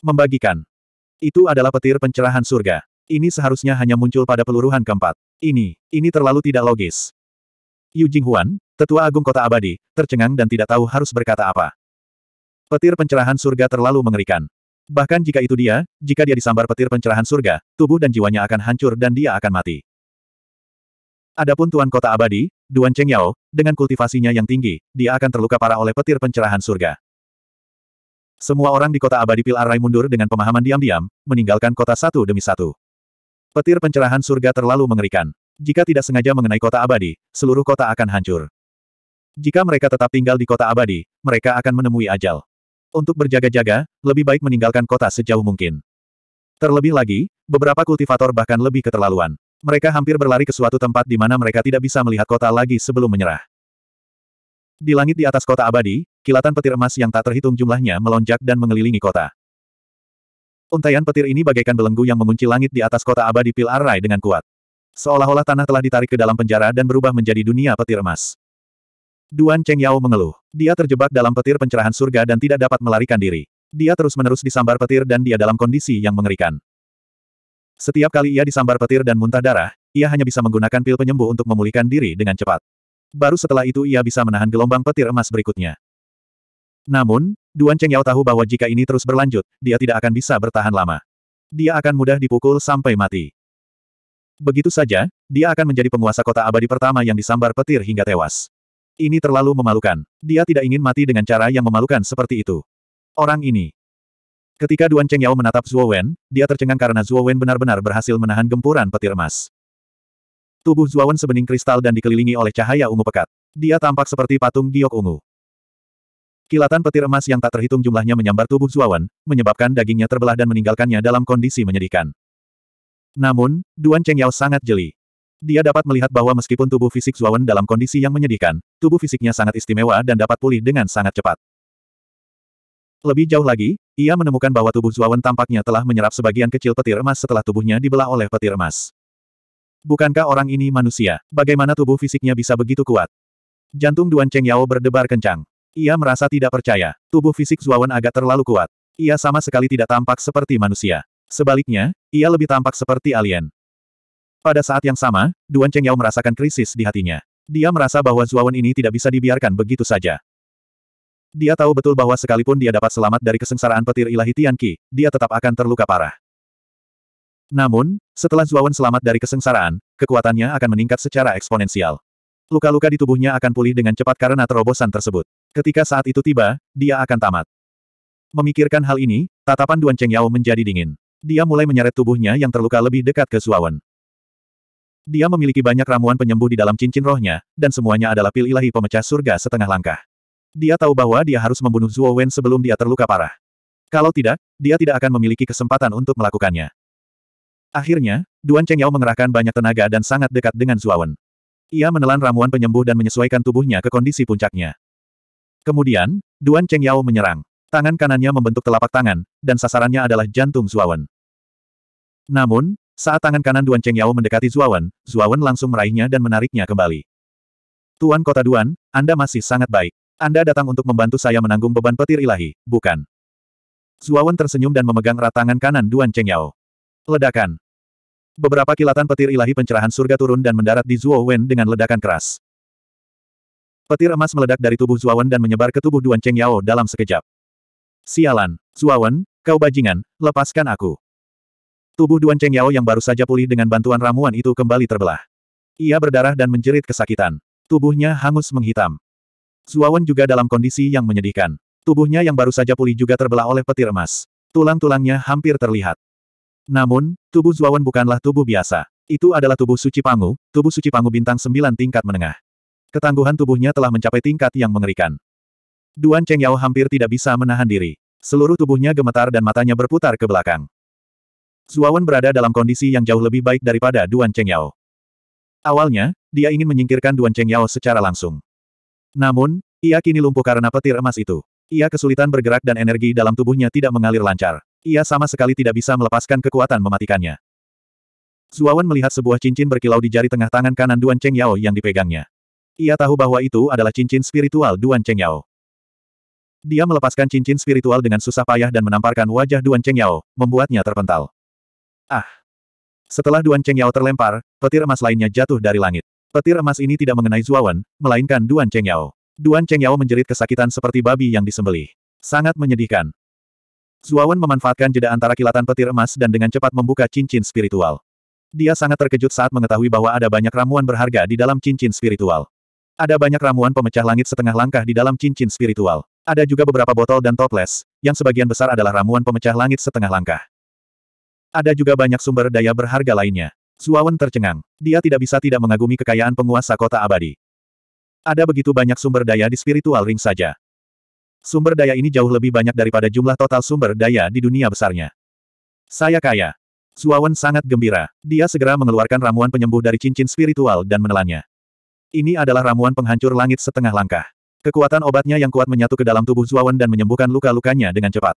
Membagikan. Itu adalah petir pencerahan surga. Ini seharusnya hanya muncul pada peluruhan keempat. Ini, ini terlalu tidak logis. Yu jing huan tetua agung kota abadi, tercengang dan tidak tahu harus berkata apa. Petir pencerahan surga terlalu mengerikan. Bahkan jika itu dia, jika dia disambar petir pencerahan surga, tubuh dan jiwanya akan hancur dan dia akan mati. Adapun Tuan Kota Abadi, Duan Cheng Yao, dengan kultivasinya yang tinggi, dia akan terluka parah oleh petir pencerahan surga. Semua orang di kota abadi Pil Rai mundur dengan pemahaman diam-diam, meninggalkan kota satu demi satu. Petir pencerahan surga terlalu mengerikan. Jika tidak sengaja mengenai kota abadi, seluruh kota akan hancur. Jika mereka tetap tinggal di kota abadi, mereka akan menemui ajal. Untuk berjaga-jaga, lebih baik meninggalkan kota sejauh mungkin. Terlebih lagi, beberapa kultivator bahkan lebih keterlaluan. Mereka hampir berlari ke suatu tempat di mana mereka tidak bisa melihat kota lagi sebelum menyerah. Di langit di atas kota abadi, kilatan petir emas yang tak terhitung jumlahnya melonjak dan mengelilingi kota. Untaian petir ini bagaikan belenggu yang mengunci langit di atas kota abadi Pil Arai dengan kuat. Seolah-olah tanah telah ditarik ke dalam penjara dan berubah menjadi dunia petir emas. Duan Cheng Yao mengeluh. Dia terjebak dalam petir pencerahan surga dan tidak dapat melarikan diri. Dia terus-menerus disambar petir dan dia dalam kondisi yang mengerikan. Setiap kali ia disambar petir dan muntah darah, ia hanya bisa menggunakan pil penyembuh untuk memulihkan diri dengan cepat. Baru setelah itu ia bisa menahan gelombang petir emas berikutnya. Namun, Duan Cheng Yao tahu bahwa jika ini terus berlanjut, dia tidak akan bisa bertahan lama. Dia akan mudah dipukul sampai mati. Begitu saja, dia akan menjadi penguasa kota abadi pertama yang disambar petir hingga tewas. Ini terlalu memalukan. Dia tidak ingin mati dengan cara yang memalukan seperti itu. Orang ini. Ketika Duan Cheng Yao menatap Zuo Wen, dia tercengang karena Zuo Wen benar-benar berhasil menahan gempuran petir emas. Tubuh Zuo Wen sebening kristal dan dikelilingi oleh cahaya ungu pekat. Dia tampak seperti patung giok ungu. Kilatan petir emas yang tak terhitung jumlahnya menyambar tubuh Zuawan, menyebabkan dagingnya terbelah dan meninggalkannya dalam kondisi menyedihkan. Namun, Duan Cheng Yao sangat jeli. Dia dapat melihat bahwa meskipun tubuh fisik Zuawan dalam kondisi yang menyedihkan, tubuh fisiknya sangat istimewa dan dapat pulih dengan sangat cepat. Lebih jauh lagi, ia menemukan bahwa tubuh Zuawan tampaknya telah menyerap sebagian kecil petir emas setelah tubuhnya dibelah oleh petir emas. Bukankah orang ini manusia? Bagaimana tubuh fisiknya bisa begitu kuat? Jantung Duan Cheng Yao berdebar kencang. Ia merasa tidak percaya. Tubuh fisik Zuawan agak terlalu kuat. Ia sama sekali tidak tampak seperti manusia. Sebaliknya, ia lebih tampak seperti alien. Pada saat yang sama, Duan Cheng Yao merasakan krisis di hatinya. Dia merasa bahwa Zuawan ini tidak bisa dibiarkan begitu saja. Dia tahu betul bahwa sekalipun dia dapat selamat dari kesengsaraan petir ilahi Tianqi, dia tetap akan terluka parah. Namun, setelah Zuawan selamat dari kesengsaraan, kekuatannya akan meningkat secara eksponensial. Luka-luka di tubuhnya akan pulih dengan cepat karena terobosan tersebut. Ketika saat itu tiba, dia akan tamat. Memikirkan hal ini, tatapan Duan Cheng Yao menjadi dingin. Dia mulai menyeret tubuhnya yang terluka lebih dekat ke Suawan. Dia memiliki banyak ramuan penyembuh di dalam cincin rohnya, dan semuanya adalah pil ilahi pemecah surga setengah langkah. Dia tahu bahwa dia harus membunuh Zuo Wen sebelum dia terluka parah. Kalau tidak, dia tidak akan memiliki kesempatan untuk melakukannya. Akhirnya, Duan Cheng Yao mengerahkan banyak tenaga dan sangat dekat dengan Wen. Ia menelan ramuan penyembuh dan menyesuaikan tubuhnya ke kondisi puncaknya. Kemudian, Duan Cheng Yao menyerang. Tangan kanannya membentuk telapak tangan, dan sasarannya adalah jantung Zuawan. Namun, saat tangan kanan Duan Cheng Yao mendekati Zuawan, Zuawan langsung meraihnya dan menariknya kembali. Tuan Kota Duan, Anda masih sangat baik. Anda datang untuk membantu saya menanggung beban petir ilahi, bukan? Zuawan tersenyum dan memegang erat tangan kanan Duan Cheng Yao. Ledakan. Beberapa kilatan petir ilahi pencerahan surga turun dan mendarat di Zuo Wen dengan ledakan keras. Petir emas meledak dari tubuh Zuawan dan menyebar ke tubuh Duan Cheng Yao dalam sekejap. Sialan, Zuawan, kau bajingan, lepaskan aku. Tubuh Duan Cheng Yao yang baru saja pulih dengan bantuan ramuan itu kembali terbelah. Ia berdarah dan menjerit kesakitan. Tubuhnya hangus menghitam. Zuawan juga dalam kondisi yang menyedihkan. Tubuhnya yang baru saja pulih juga terbelah oleh petir emas. Tulang-tulangnya hampir terlihat. Namun, tubuh Zuawan bukanlah tubuh biasa. Itu adalah tubuh suci Pangu, tubuh suci Pangu bintang 9 tingkat menengah. Ketangguhan tubuhnya telah mencapai tingkat yang mengerikan. Duan Cheng Yao hampir tidak bisa menahan diri. Seluruh tubuhnya gemetar dan matanya berputar ke belakang. Zuawan berada dalam kondisi yang jauh lebih baik daripada Duan Cheng Yao. Awalnya, dia ingin menyingkirkan Duan Cheng Yao secara langsung. Namun, ia kini lumpuh karena petir emas itu. Ia kesulitan bergerak dan energi dalam tubuhnya tidak mengalir lancar. Ia sama sekali tidak bisa melepaskan kekuatan mematikannya. Zuawan melihat sebuah cincin berkilau di jari tengah tangan kanan Duan Cheng Yao yang dipegangnya. Ia tahu bahwa itu adalah cincin spiritual Duan Cheng Yao. Dia melepaskan cincin spiritual dengan susah payah dan menamparkan wajah Duan Cheng Yao, membuatnya terpental. Ah! Setelah Duan Cheng Yao terlempar, petir emas lainnya jatuh dari langit. Petir emas ini tidak mengenai Zuawan, melainkan Duan Cheng Yao. Duan Cheng Yao menjerit kesakitan seperti babi yang disembelih. Sangat menyedihkan. Zuawan memanfaatkan jeda antara kilatan petir emas dan dengan cepat membuka cincin spiritual. Dia sangat terkejut saat mengetahui bahwa ada banyak ramuan berharga di dalam cincin spiritual. Ada banyak ramuan pemecah langit setengah langkah di dalam cincin spiritual. Ada juga beberapa botol dan toples, yang sebagian besar adalah ramuan pemecah langit setengah langkah. Ada juga banyak sumber daya berharga lainnya. Zuawan tercengang. Dia tidak bisa tidak mengagumi kekayaan penguasa kota abadi. Ada begitu banyak sumber daya di spiritual ring saja. Sumber daya ini jauh lebih banyak daripada jumlah total sumber daya di dunia besarnya. Saya kaya. Zuawan sangat gembira. Dia segera mengeluarkan ramuan penyembuh dari cincin spiritual dan menelannya. Ini adalah ramuan penghancur langit setengah langkah. Kekuatan obatnya yang kuat menyatu ke dalam tubuh Zuawan dan menyembuhkan luka-lukanya dengan cepat.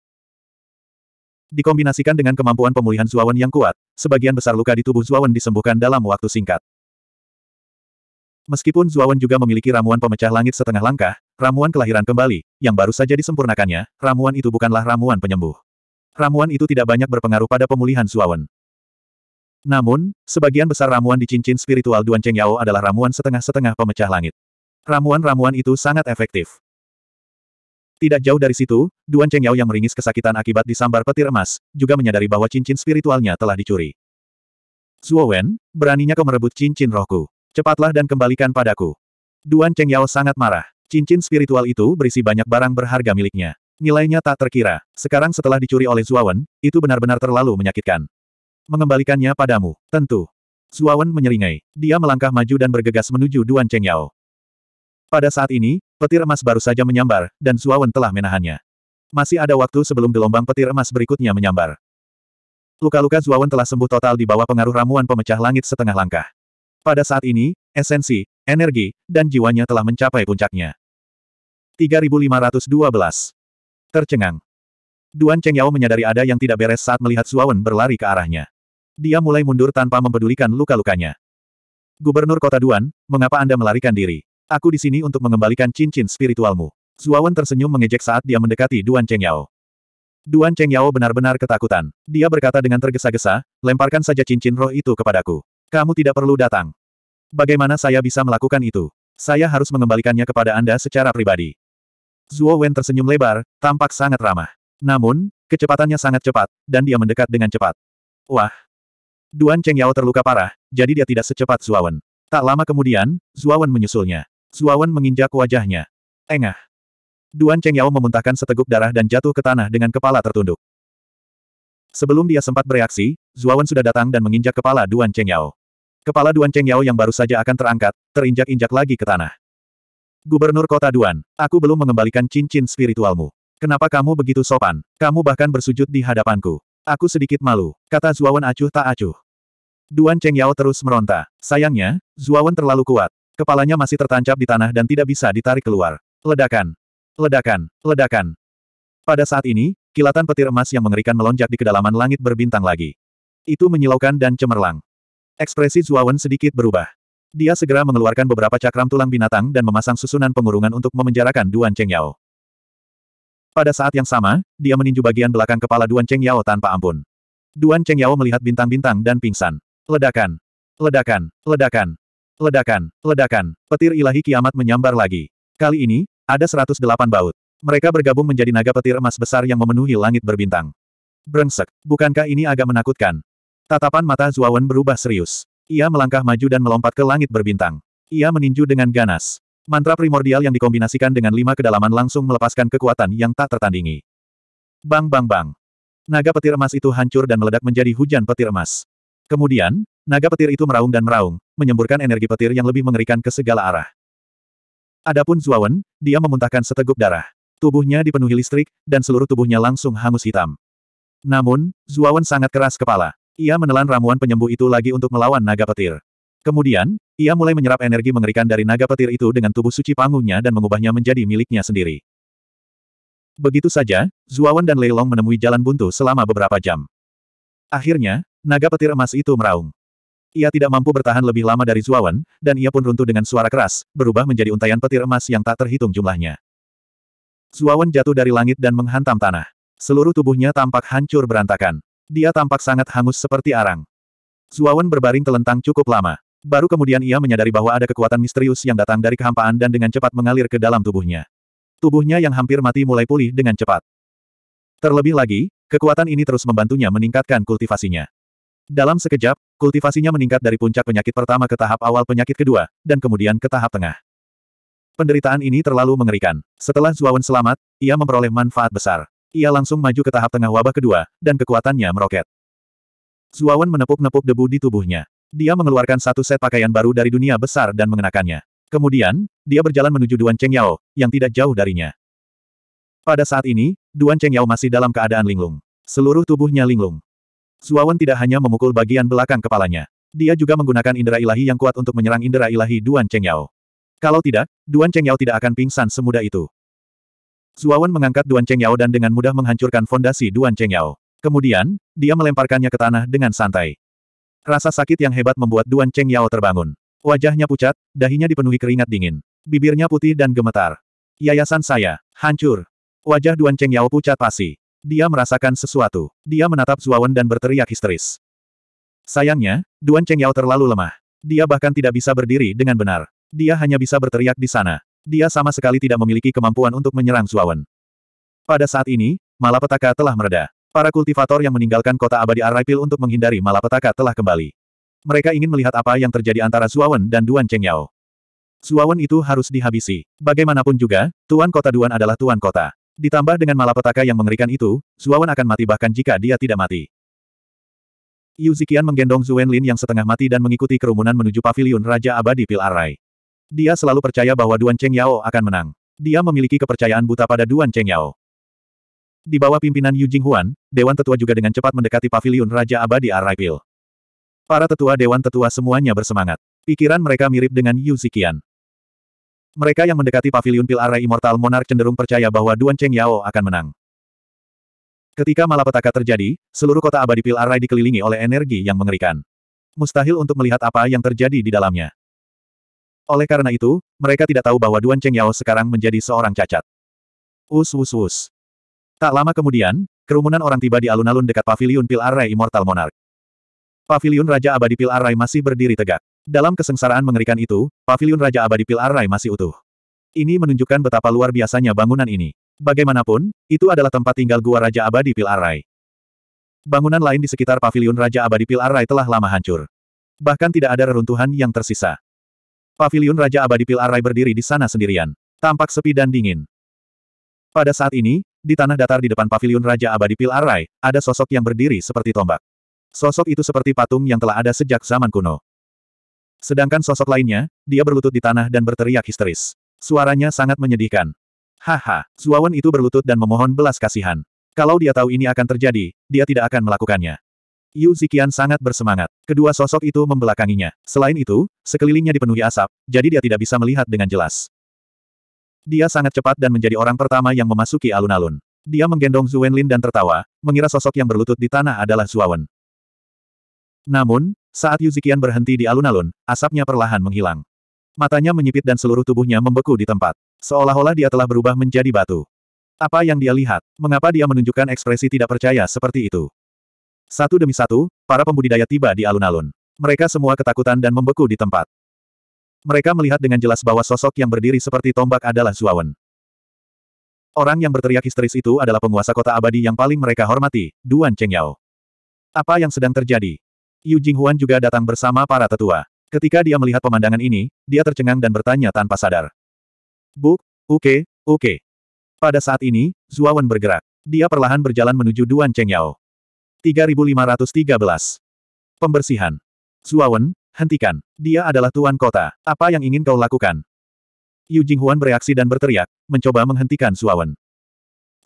Dikombinasikan dengan kemampuan pemulihan Zuawan yang kuat, sebagian besar luka di tubuh Zuawan disembuhkan dalam waktu singkat. Meskipun Zuawan juga memiliki ramuan pemecah langit setengah langkah, ramuan kelahiran kembali, yang baru saja disempurnakannya, ramuan itu bukanlah ramuan penyembuh. Ramuan itu tidak banyak berpengaruh pada pemulihan Zuawan. Namun, sebagian besar ramuan di cincin spiritual Duan Cheng Yao adalah ramuan setengah-setengah pemecah langit. Ramuan-ramuan itu sangat efektif. Tidak jauh dari situ, Duan Cheng Yao yang meringis kesakitan akibat disambar petir emas, juga menyadari bahwa cincin spiritualnya telah dicuri. Zuo Wen, beraninya kau merebut cincin rohku. Cepatlah dan kembalikan padaku. Duan Cheng Yao sangat marah. Cincin spiritual itu berisi banyak barang berharga miliknya. Nilainya tak terkira. Sekarang setelah dicuri oleh Wen, itu benar-benar terlalu menyakitkan mengembalikannya padamu. Tentu. Zuawan menyeringai. Dia melangkah maju dan bergegas menuju Duan Cheng Yao. Pada saat ini, petir emas baru saja menyambar, dan Zuawan telah menahannya. Masih ada waktu sebelum gelombang petir emas berikutnya menyambar. Luka-luka Zuawan telah sembuh total di bawah pengaruh ramuan pemecah langit setengah langkah. Pada saat ini, esensi, energi, dan jiwanya telah mencapai puncaknya. 3512 Tercengang. Duan Cheng Yao menyadari ada yang tidak beres saat melihat Zuawan berlari ke arahnya. Dia mulai mundur tanpa mempedulikan luka-lukanya. Gubernur Kota Duan, mengapa Anda melarikan diri? Aku di sini untuk mengembalikan cincin spiritualmu. Zuawan tersenyum mengejek saat dia mendekati Duan Cheng Yao. Duan Cheng Yao benar-benar ketakutan. Dia berkata dengan tergesa-gesa, lemparkan saja cincin roh itu kepadaku. Kamu tidak perlu datang. Bagaimana saya bisa melakukan itu? Saya harus mengembalikannya kepada Anda secara pribadi. Zuo Wen tersenyum lebar, tampak sangat ramah. Namun, kecepatannya sangat cepat, dan dia mendekat dengan cepat. Wah, Duan Cheng Yao terluka parah, jadi dia tidak secepat Zuawan. Tak lama kemudian, Zuawan menyusulnya. Zuawan menginjak wajahnya. Engah. Duan Cheng Yao memuntahkan seteguk darah dan jatuh ke tanah dengan kepala tertunduk. Sebelum dia sempat bereaksi, Zuawan sudah datang dan menginjak kepala Duan Cheng Yao. Kepala Duan Cheng Yao yang baru saja akan terangkat, terinjak-injak lagi ke tanah. Gubernur kota Duan, aku belum mengembalikan cincin spiritualmu. Kenapa kamu begitu sopan? Kamu bahkan bersujud di hadapanku. Aku sedikit malu, kata Zuawan acuh tak acuh. Duan Cheng Yao terus meronta. Sayangnya, Zuawan terlalu kuat. Kepalanya masih tertancap di tanah dan tidak bisa ditarik keluar. Ledakan. Ledakan. Ledakan. Pada saat ini, kilatan petir emas yang mengerikan melonjak di kedalaman langit berbintang lagi. Itu menyilaukan dan cemerlang. Ekspresi Zuawan sedikit berubah. Dia segera mengeluarkan beberapa cakram tulang binatang dan memasang susunan pengurungan untuk memenjarakan Duan Cheng Yao. Pada saat yang sama, dia meninju bagian belakang kepala Duan Cheng Yao tanpa ampun. Duan Cheng Yao melihat bintang-bintang dan pingsan. Ledakan. Ledakan. Ledakan. Ledakan. Ledakan. Petir ilahi kiamat menyambar lagi. Kali ini, ada 108 baut. Mereka bergabung menjadi naga petir emas besar yang memenuhi langit berbintang. Brengsek, bukankah ini agak menakutkan? Tatapan mata Zuawan berubah serius. Ia melangkah maju dan melompat ke langit berbintang. Ia meninju dengan ganas. Mantra primordial yang dikombinasikan dengan lima kedalaman langsung melepaskan kekuatan yang tak tertandingi. Bang bang bang. Naga petir emas itu hancur dan meledak menjadi hujan petir emas. Kemudian, naga petir itu meraung dan meraung, menyemburkan energi petir yang lebih mengerikan ke segala arah. Adapun Zuawan, dia memuntahkan seteguk darah. Tubuhnya dipenuhi listrik, dan seluruh tubuhnya langsung hangus hitam. Namun, Zuawan sangat keras kepala. Ia menelan ramuan penyembuh itu lagi untuk melawan naga petir. Kemudian, ia mulai menyerap energi mengerikan dari naga petir itu dengan tubuh suci panggungnya dan mengubahnya menjadi miliknya sendiri. Begitu saja, Zuawan dan Leilong menemui jalan buntu selama beberapa jam. Akhirnya, naga petir emas itu meraung. Ia tidak mampu bertahan lebih lama dari Zuawan, dan ia pun runtuh dengan suara keras, berubah menjadi untaian petir emas yang tak terhitung jumlahnya. Zuawan jatuh dari langit dan menghantam tanah. Seluruh tubuhnya tampak hancur berantakan. Dia tampak sangat hangus seperti arang. Zuawan berbaring telentang cukup lama. Baru kemudian ia menyadari bahwa ada kekuatan misterius yang datang dari kehampaan dan dengan cepat mengalir ke dalam tubuhnya. Tubuhnya yang hampir mati mulai pulih dengan cepat. Terlebih lagi, kekuatan ini terus membantunya meningkatkan kultivasinya. Dalam sekejap, kultivasinya meningkat dari puncak penyakit pertama ke tahap awal penyakit kedua, dan kemudian ke tahap tengah. Penderitaan ini terlalu mengerikan. Setelah Zuawan selamat, ia memperoleh manfaat besar. Ia langsung maju ke tahap tengah wabah kedua, dan kekuatannya meroket. Zuawan menepuk-nepuk debu di tubuhnya. Dia mengeluarkan satu set pakaian baru dari dunia besar dan mengenakannya. Kemudian, dia berjalan menuju Duan Cheng Yao, yang tidak jauh darinya. Pada saat ini, Duan Cheng Yao masih dalam keadaan linglung. Seluruh tubuhnya linglung. Zuawan tidak hanya memukul bagian belakang kepalanya. Dia juga menggunakan indera ilahi yang kuat untuk menyerang indera ilahi Duan Cheng Yao. Kalau tidak, Duan Cheng Yao tidak akan pingsan semudah itu. Zuawan mengangkat Duan Cheng Yao dan dengan mudah menghancurkan fondasi Duan Cheng Yao. Kemudian, dia melemparkannya ke tanah dengan santai. Rasa sakit yang hebat membuat Duan Cheng Yao terbangun. Wajahnya pucat, dahinya dipenuhi keringat dingin. Bibirnya putih dan gemetar. Yayasan saya, hancur. Wajah Duan Cheng Yao pucat pasi. Dia merasakan sesuatu. Dia menatap Zuawan dan berteriak histeris. Sayangnya, Duan Cheng Yao terlalu lemah. Dia bahkan tidak bisa berdiri dengan benar. Dia hanya bisa berteriak di sana. Dia sama sekali tidak memiliki kemampuan untuk menyerang Zuawan. Pada saat ini, malapetaka telah mereda. Para kultivator yang meninggalkan kota abadi Arraipil untuk menghindari malapetaka telah kembali. Mereka ingin melihat apa yang terjadi antara Zuawan dan Duan Chengyao. Zuawan itu harus dihabisi. Bagaimanapun juga, Tuan Kota Duan adalah Tuan Kota. Ditambah dengan malapetaka yang mengerikan itu, Zuawan akan mati bahkan jika dia tidak mati. Yu Zikian menggendong Zuen Lin yang setengah mati dan mengikuti kerumunan menuju paviliun Raja Abadi Pil Arai. Dia selalu percaya bahwa Duan Cheng Yao akan menang. Dia memiliki kepercayaan buta pada Duan Cheng Yao. Di bawah pimpinan Yu Jing Huan, Dewan Tetua juga dengan cepat mendekati Paviliun Raja Abadi Araipil. Para tetua Dewan Tetua semuanya bersemangat. Pikiran mereka mirip dengan Yu Zikian. Mereka yang mendekati Paviliun Pil Arai Immortal Monarch cenderung percaya bahwa Duan Cheng Yao akan menang. Ketika malapetaka terjadi, seluruh kota abadi Pil Arai dikelilingi oleh energi yang mengerikan. Mustahil untuk melihat apa yang terjadi di dalamnya. Oleh karena itu, mereka tidak tahu bahwa Duan Cheng Yao sekarang menjadi seorang cacat. Us us us. Tak lama kemudian, kerumunan orang tiba di alun-alun dekat pavilion Pil Array Immortal Monarch. Pavilion Raja Abadi Pil Array masih berdiri tegak. Dalam kesengsaraan mengerikan itu, pavilion Raja Abadi Pil Array masih utuh. Ini menunjukkan betapa luar biasanya bangunan ini. Bagaimanapun, itu adalah tempat tinggal gua Raja Abadi Pil Array. Bangunan lain di sekitar pavilion Raja Abadi Pil Array telah lama hancur. Bahkan tidak ada reruntuhan yang tersisa. Pavilion Raja Abadi Pil Array berdiri di sana sendirian. Tampak sepi dan dingin. Pada saat ini, di tanah datar di depan paviliun Raja Abadi Pil Arai, ada sosok yang berdiri seperti tombak. Sosok itu seperti patung yang telah ada sejak zaman kuno. Sedangkan sosok lainnya, dia berlutut di tanah dan berteriak histeris. Suaranya sangat menyedihkan. Haha, Zuawan itu berlutut dan memohon belas kasihan. Kalau dia tahu ini akan terjadi, dia tidak akan melakukannya. Yu Zikian sangat bersemangat. Kedua sosok itu membelakanginya. Selain itu, sekelilingnya dipenuhi asap, jadi dia tidak bisa melihat dengan jelas. Dia sangat cepat dan menjadi orang pertama yang memasuki alun-alun. Dia menggendong Wenlin dan tertawa, mengira sosok yang berlutut di tanah adalah Zuawan. Namun, saat Yuzikian berhenti di alun-alun, asapnya perlahan menghilang. Matanya menyipit dan seluruh tubuhnya membeku di tempat. Seolah-olah dia telah berubah menjadi batu. Apa yang dia lihat? Mengapa dia menunjukkan ekspresi tidak percaya seperti itu? Satu demi satu, para pembudidaya tiba di alun-alun. Mereka semua ketakutan dan membeku di tempat. Mereka melihat dengan jelas bahwa sosok yang berdiri seperti tombak adalah Zuawan. Orang yang berteriak histeris itu adalah penguasa kota abadi yang paling mereka hormati, Duan Chengyao. Apa yang sedang terjadi? Yu Jinghuan juga datang bersama para tetua. Ketika dia melihat pemandangan ini, dia tercengang dan bertanya tanpa sadar. Bu, oke, okay, oke. Okay. Pada saat ini, Zuawan bergerak. Dia perlahan berjalan menuju Duan Chengyao. 3513. Pembersihan. Zuawan, Hentikan. Dia adalah tuan kota. Apa yang ingin kau lakukan? Yu Jinghuan bereaksi dan berteriak, mencoba menghentikan Zuawan.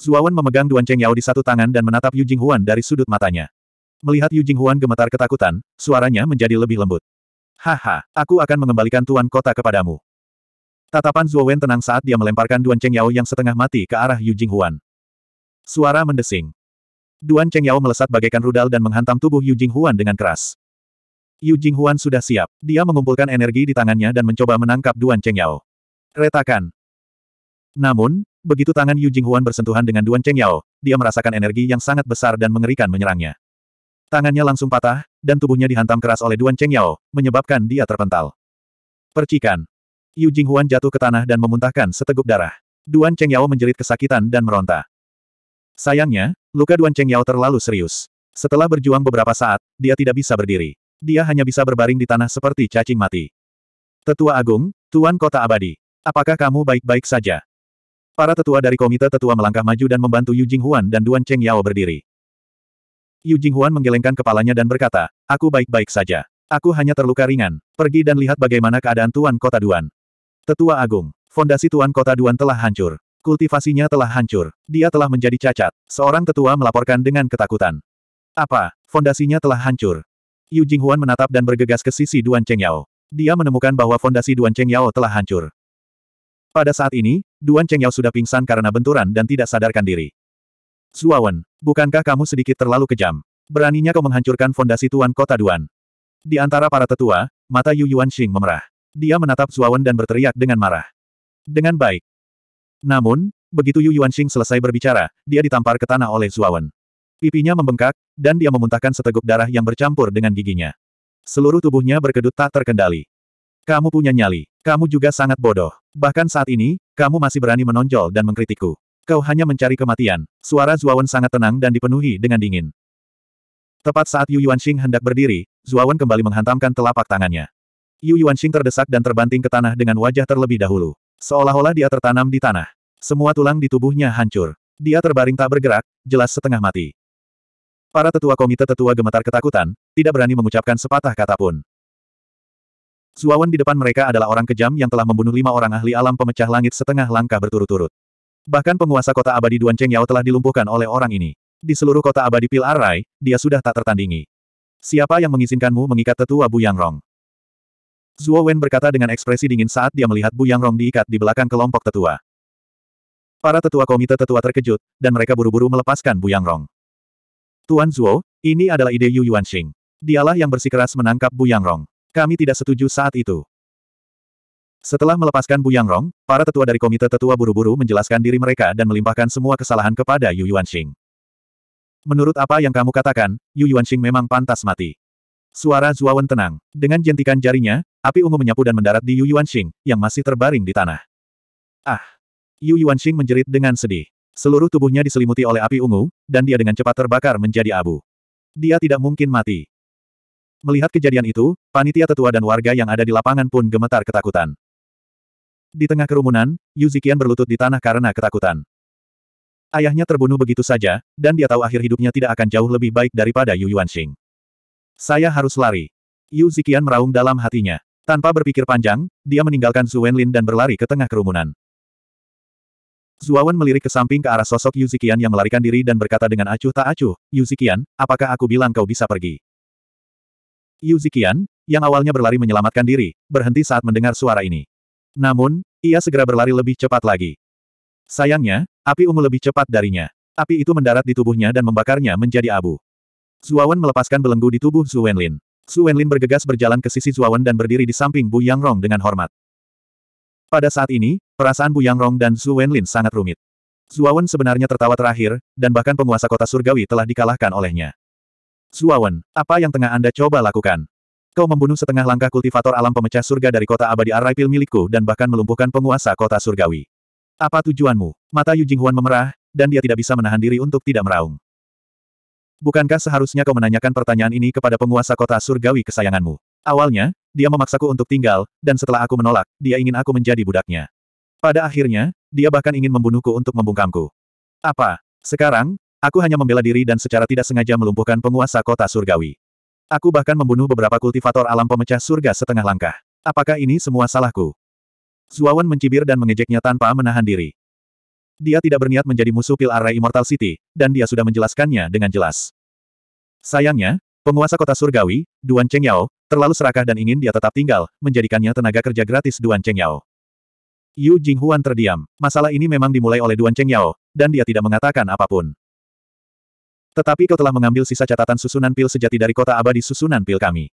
Zuawan memegang Duan Cheng Yao di satu tangan dan menatap Yu Jinghuan dari sudut matanya. Melihat Yu Jinghuan gemetar ketakutan, suaranya menjadi lebih lembut. Haha, aku akan mengembalikan tuan kota kepadamu. Tatapan Wen tenang saat dia melemparkan Duan Cheng Yao yang setengah mati ke arah Yu Jinghuan. Suara mendesing. Duan Cheng Yao melesat bagaikan rudal dan menghantam tubuh Yu Jinghuan dengan keras. Yu Jinghuan sudah siap. Dia mengumpulkan energi di tangannya dan mencoba menangkap Duan Cheng Yao. Retakan. Namun, begitu tangan Yu Jinghuan bersentuhan dengan Duan Cheng Yao, dia merasakan energi yang sangat besar dan mengerikan menyerangnya. Tangannya langsung patah, dan tubuhnya dihantam keras oleh Duan Cheng Yao, menyebabkan dia terpental. Percikan. Yu Jinghuan jatuh ke tanah dan memuntahkan seteguk darah. Duan Cheng Yao menjerit kesakitan dan meronta. Sayangnya, luka Duan Cheng Yao terlalu serius. Setelah berjuang beberapa saat, dia tidak bisa berdiri. Dia hanya bisa berbaring di tanah seperti cacing mati. Tetua Agung, Tuan Kota Abadi. Apakah kamu baik-baik saja? Para tetua dari Komite Tetua melangkah maju dan membantu Yu Huan dan Duan Cheng Yao berdiri. Yu Huan menggelengkan kepalanya dan berkata, Aku baik-baik saja. Aku hanya terluka ringan. Pergi dan lihat bagaimana keadaan Tuan Kota Duan. Tetua Agung, fondasi Tuan Kota Duan telah hancur. Kultivasinya telah hancur. Dia telah menjadi cacat. Seorang tetua melaporkan dengan ketakutan. Apa? Fondasinya telah hancur. Yu Jinghuan menatap dan bergegas ke sisi Duan Cheng Yao. Dia menemukan bahwa fondasi Duan Cheng Yao telah hancur. Pada saat ini, Duan Cheng Yao sudah pingsan karena benturan dan tidak sadarkan diri. Zuawan, bukankah kamu sedikit terlalu kejam? Beraninya kau menghancurkan fondasi Tuan Kota Duan. Di antara para tetua, mata Yu Yuan Xing memerah. Dia menatap Zuawan dan berteriak dengan marah. Dengan baik. Namun, begitu Yu Yuan Xing selesai berbicara, dia ditampar ke tanah oleh Zuawan. Pipinya membengkak, dan dia memuntahkan seteguk darah yang bercampur dengan giginya. Seluruh tubuhnya berkedut tak terkendali. Kamu punya nyali. Kamu juga sangat bodoh. Bahkan saat ini, kamu masih berani menonjol dan mengkritikku. Kau hanya mencari kematian. Suara Zuawan sangat tenang dan dipenuhi dengan dingin. Tepat saat Yu Yuanxing hendak berdiri, Zuawan kembali menghantamkan telapak tangannya. Yu Yuanxing terdesak dan terbanting ke tanah dengan wajah terlebih dahulu. Seolah-olah dia tertanam di tanah. Semua tulang di tubuhnya hancur. Dia terbaring tak bergerak, jelas setengah mati. Para tetua komite tetua gemetar ketakutan, tidak berani mengucapkan sepatah kata pun. Zuawan di depan mereka adalah orang kejam yang telah membunuh lima orang ahli alam pemecah langit setengah langkah berturut-turut. Bahkan penguasa kota abadi Duan Cheng Yao telah dilumpuhkan oleh orang ini. Di seluruh kota abadi Pil Arai, dia sudah tak tertandingi. Siapa yang mengizinkanmu mengikat tetua Bu Yang Rong? Zuo Wen berkata dengan ekspresi dingin saat dia melihat Bu Yang Rong diikat di belakang kelompok tetua. Para tetua komite tetua terkejut, dan mereka buru-buru melepaskan Bu Yang Rong. Tuan Zuo, ini adalah ide Yu Yuanxing. Dialah yang bersikeras menangkap Bu Yangrong. Kami tidak setuju saat itu. Setelah melepaskan Bu Yangrong, para tetua dari komite tetua buru-buru menjelaskan diri mereka dan melimpahkan semua kesalahan kepada Yu Yuanxing. Menurut apa yang kamu katakan, Yu Yuanxing memang pantas mati. Suara Zuawan tenang. Dengan jentikan jarinya, api ungu menyapu dan mendarat di Yu Yuanxing, yang masih terbaring di tanah. Ah! Yu Yuanxing menjerit dengan sedih. Seluruh tubuhnya diselimuti oleh api ungu, dan dia dengan cepat terbakar menjadi abu. Dia tidak mungkin mati. Melihat kejadian itu, panitia tetua dan warga yang ada di lapangan pun gemetar ketakutan. Di tengah kerumunan, Yu Zikian berlutut di tanah karena ketakutan. Ayahnya terbunuh begitu saja, dan dia tahu akhir hidupnya tidak akan jauh lebih baik daripada Yu Yuanxing. Saya harus lari. Yu Zikian meraung dalam hatinya. Tanpa berpikir panjang, dia meninggalkan Zhu Wenlin dan berlari ke tengah kerumunan. Zuawan melirik ke samping ke arah sosok Yuzikian yang melarikan diri dan berkata dengan acuh tak acuh, Yuzikian, apakah aku bilang kau bisa pergi? Yuzikian, yang awalnya berlari menyelamatkan diri, berhenti saat mendengar suara ini. Namun, ia segera berlari lebih cepat lagi. Sayangnya, api ungu lebih cepat darinya. Api itu mendarat di tubuhnya dan membakarnya menjadi abu. Zuawan melepaskan belenggu di tubuh Zhu Wenlin. Su Wenlin bergegas berjalan ke sisi Zuawan dan berdiri di samping Bu Yangrong dengan hormat. Pada saat ini, perasaan Bu Yang Rong dan Zhu Wenlin sangat rumit. Zuawan sebenarnya tertawa terakhir, dan bahkan penguasa kota surgawi telah dikalahkan olehnya. Zuawan, apa yang tengah Anda coba lakukan? Kau membunuh setengah langkah kultivator alam pemecah surga dari kota abadi Arraipil milikku dan bahkan melumpuhkan penguasa kota surgawi. Apa tujuanmu? Mata Yu Jinghuan memerah, dan dia tidak bisa menahan diri untuk tidak meraung. Bukankah seharusnya kau menanyakan pertanyaan ini kepada penguasa kota surgawi kesayanganmu? Awalnya, dia memaksaku untuk tinggal, dan setelah aku menolak, dia ingin aku menjadi budaknya. Pada akhirnya, dia bahkan ingin membunuhku untuk membungkamku. Apa? Sekarang, aku hanya membela diri dan secara tidak sengaja melumpuhkan penguasa kota surgawi. Aku bahkan membunuh beberapa kultivator alam pemecah surga setengah langkah. Apakah ini semua salahku? Zuawan mencibir dan mengejeknya tanpa menahan diri. Dia tidak berniat menjadi musuh Pil Array Immortal City, dan dia sudah menjelaskannya dengan jelas. Sayangnya, penguasa kota surgawi, Duan Cheng Yao, Terlalu serakah dan ingin dia tetap tinggal, menjadikannya tenaga kerja gratis Duan Cheng Yao. Yu Jinghuan terdiam. Masalah ini memang dimulai oleh Duan Cheng Yao, dan dia tidak mengatakan apapun. Tetapi kau telah mengambil sisa catatan susunan pil sejati dari kota abadi susunan pil kami.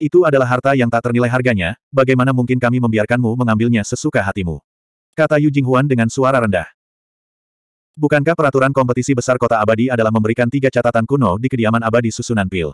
Itu adalah harta yang tak ternilai harganya, bagaimana mungkin kami membiarkanmu mengambilnya sesuka hatimu. Kata Yu Jinghuan dengan suara rendah. Bukankah peraturan kompetisi besar kota abadi adalah memberikan tiga catatan kuno di kediaman abadi susunan pil?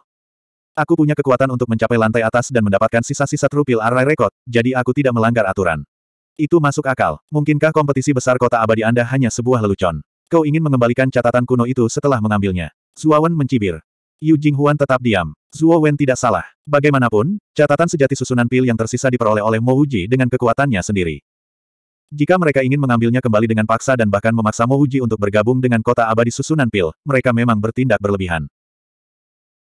Aku punya kekuatan untuk mencapai lantai atas dan mendapatkan sisa-sisa trupil arai rekod, jadi aku tidak melanggar aturan. Itu masuk akal. Mungkinkah kompetisi besar kota abadi Anda hanya sebuah lelucon? Kau ingin mengembalikan catatan kuno itu setelah mengambilnya. Zuawan mencibir. Yu Jinghuan tetap diam. Zuo Wen tidak salah. Bagaimanapun, catatan sejati susunan pil yang tersisa diperoleh oleh Mo Uji dengan kekuatannya sendiri. Jika mereka ingin mengambilnya kembali dengan paksa dan bahkan memaksa Mo Uji untuk bergabung dengan kota abadi susunan pil, mereka memang bertindak berlebihan.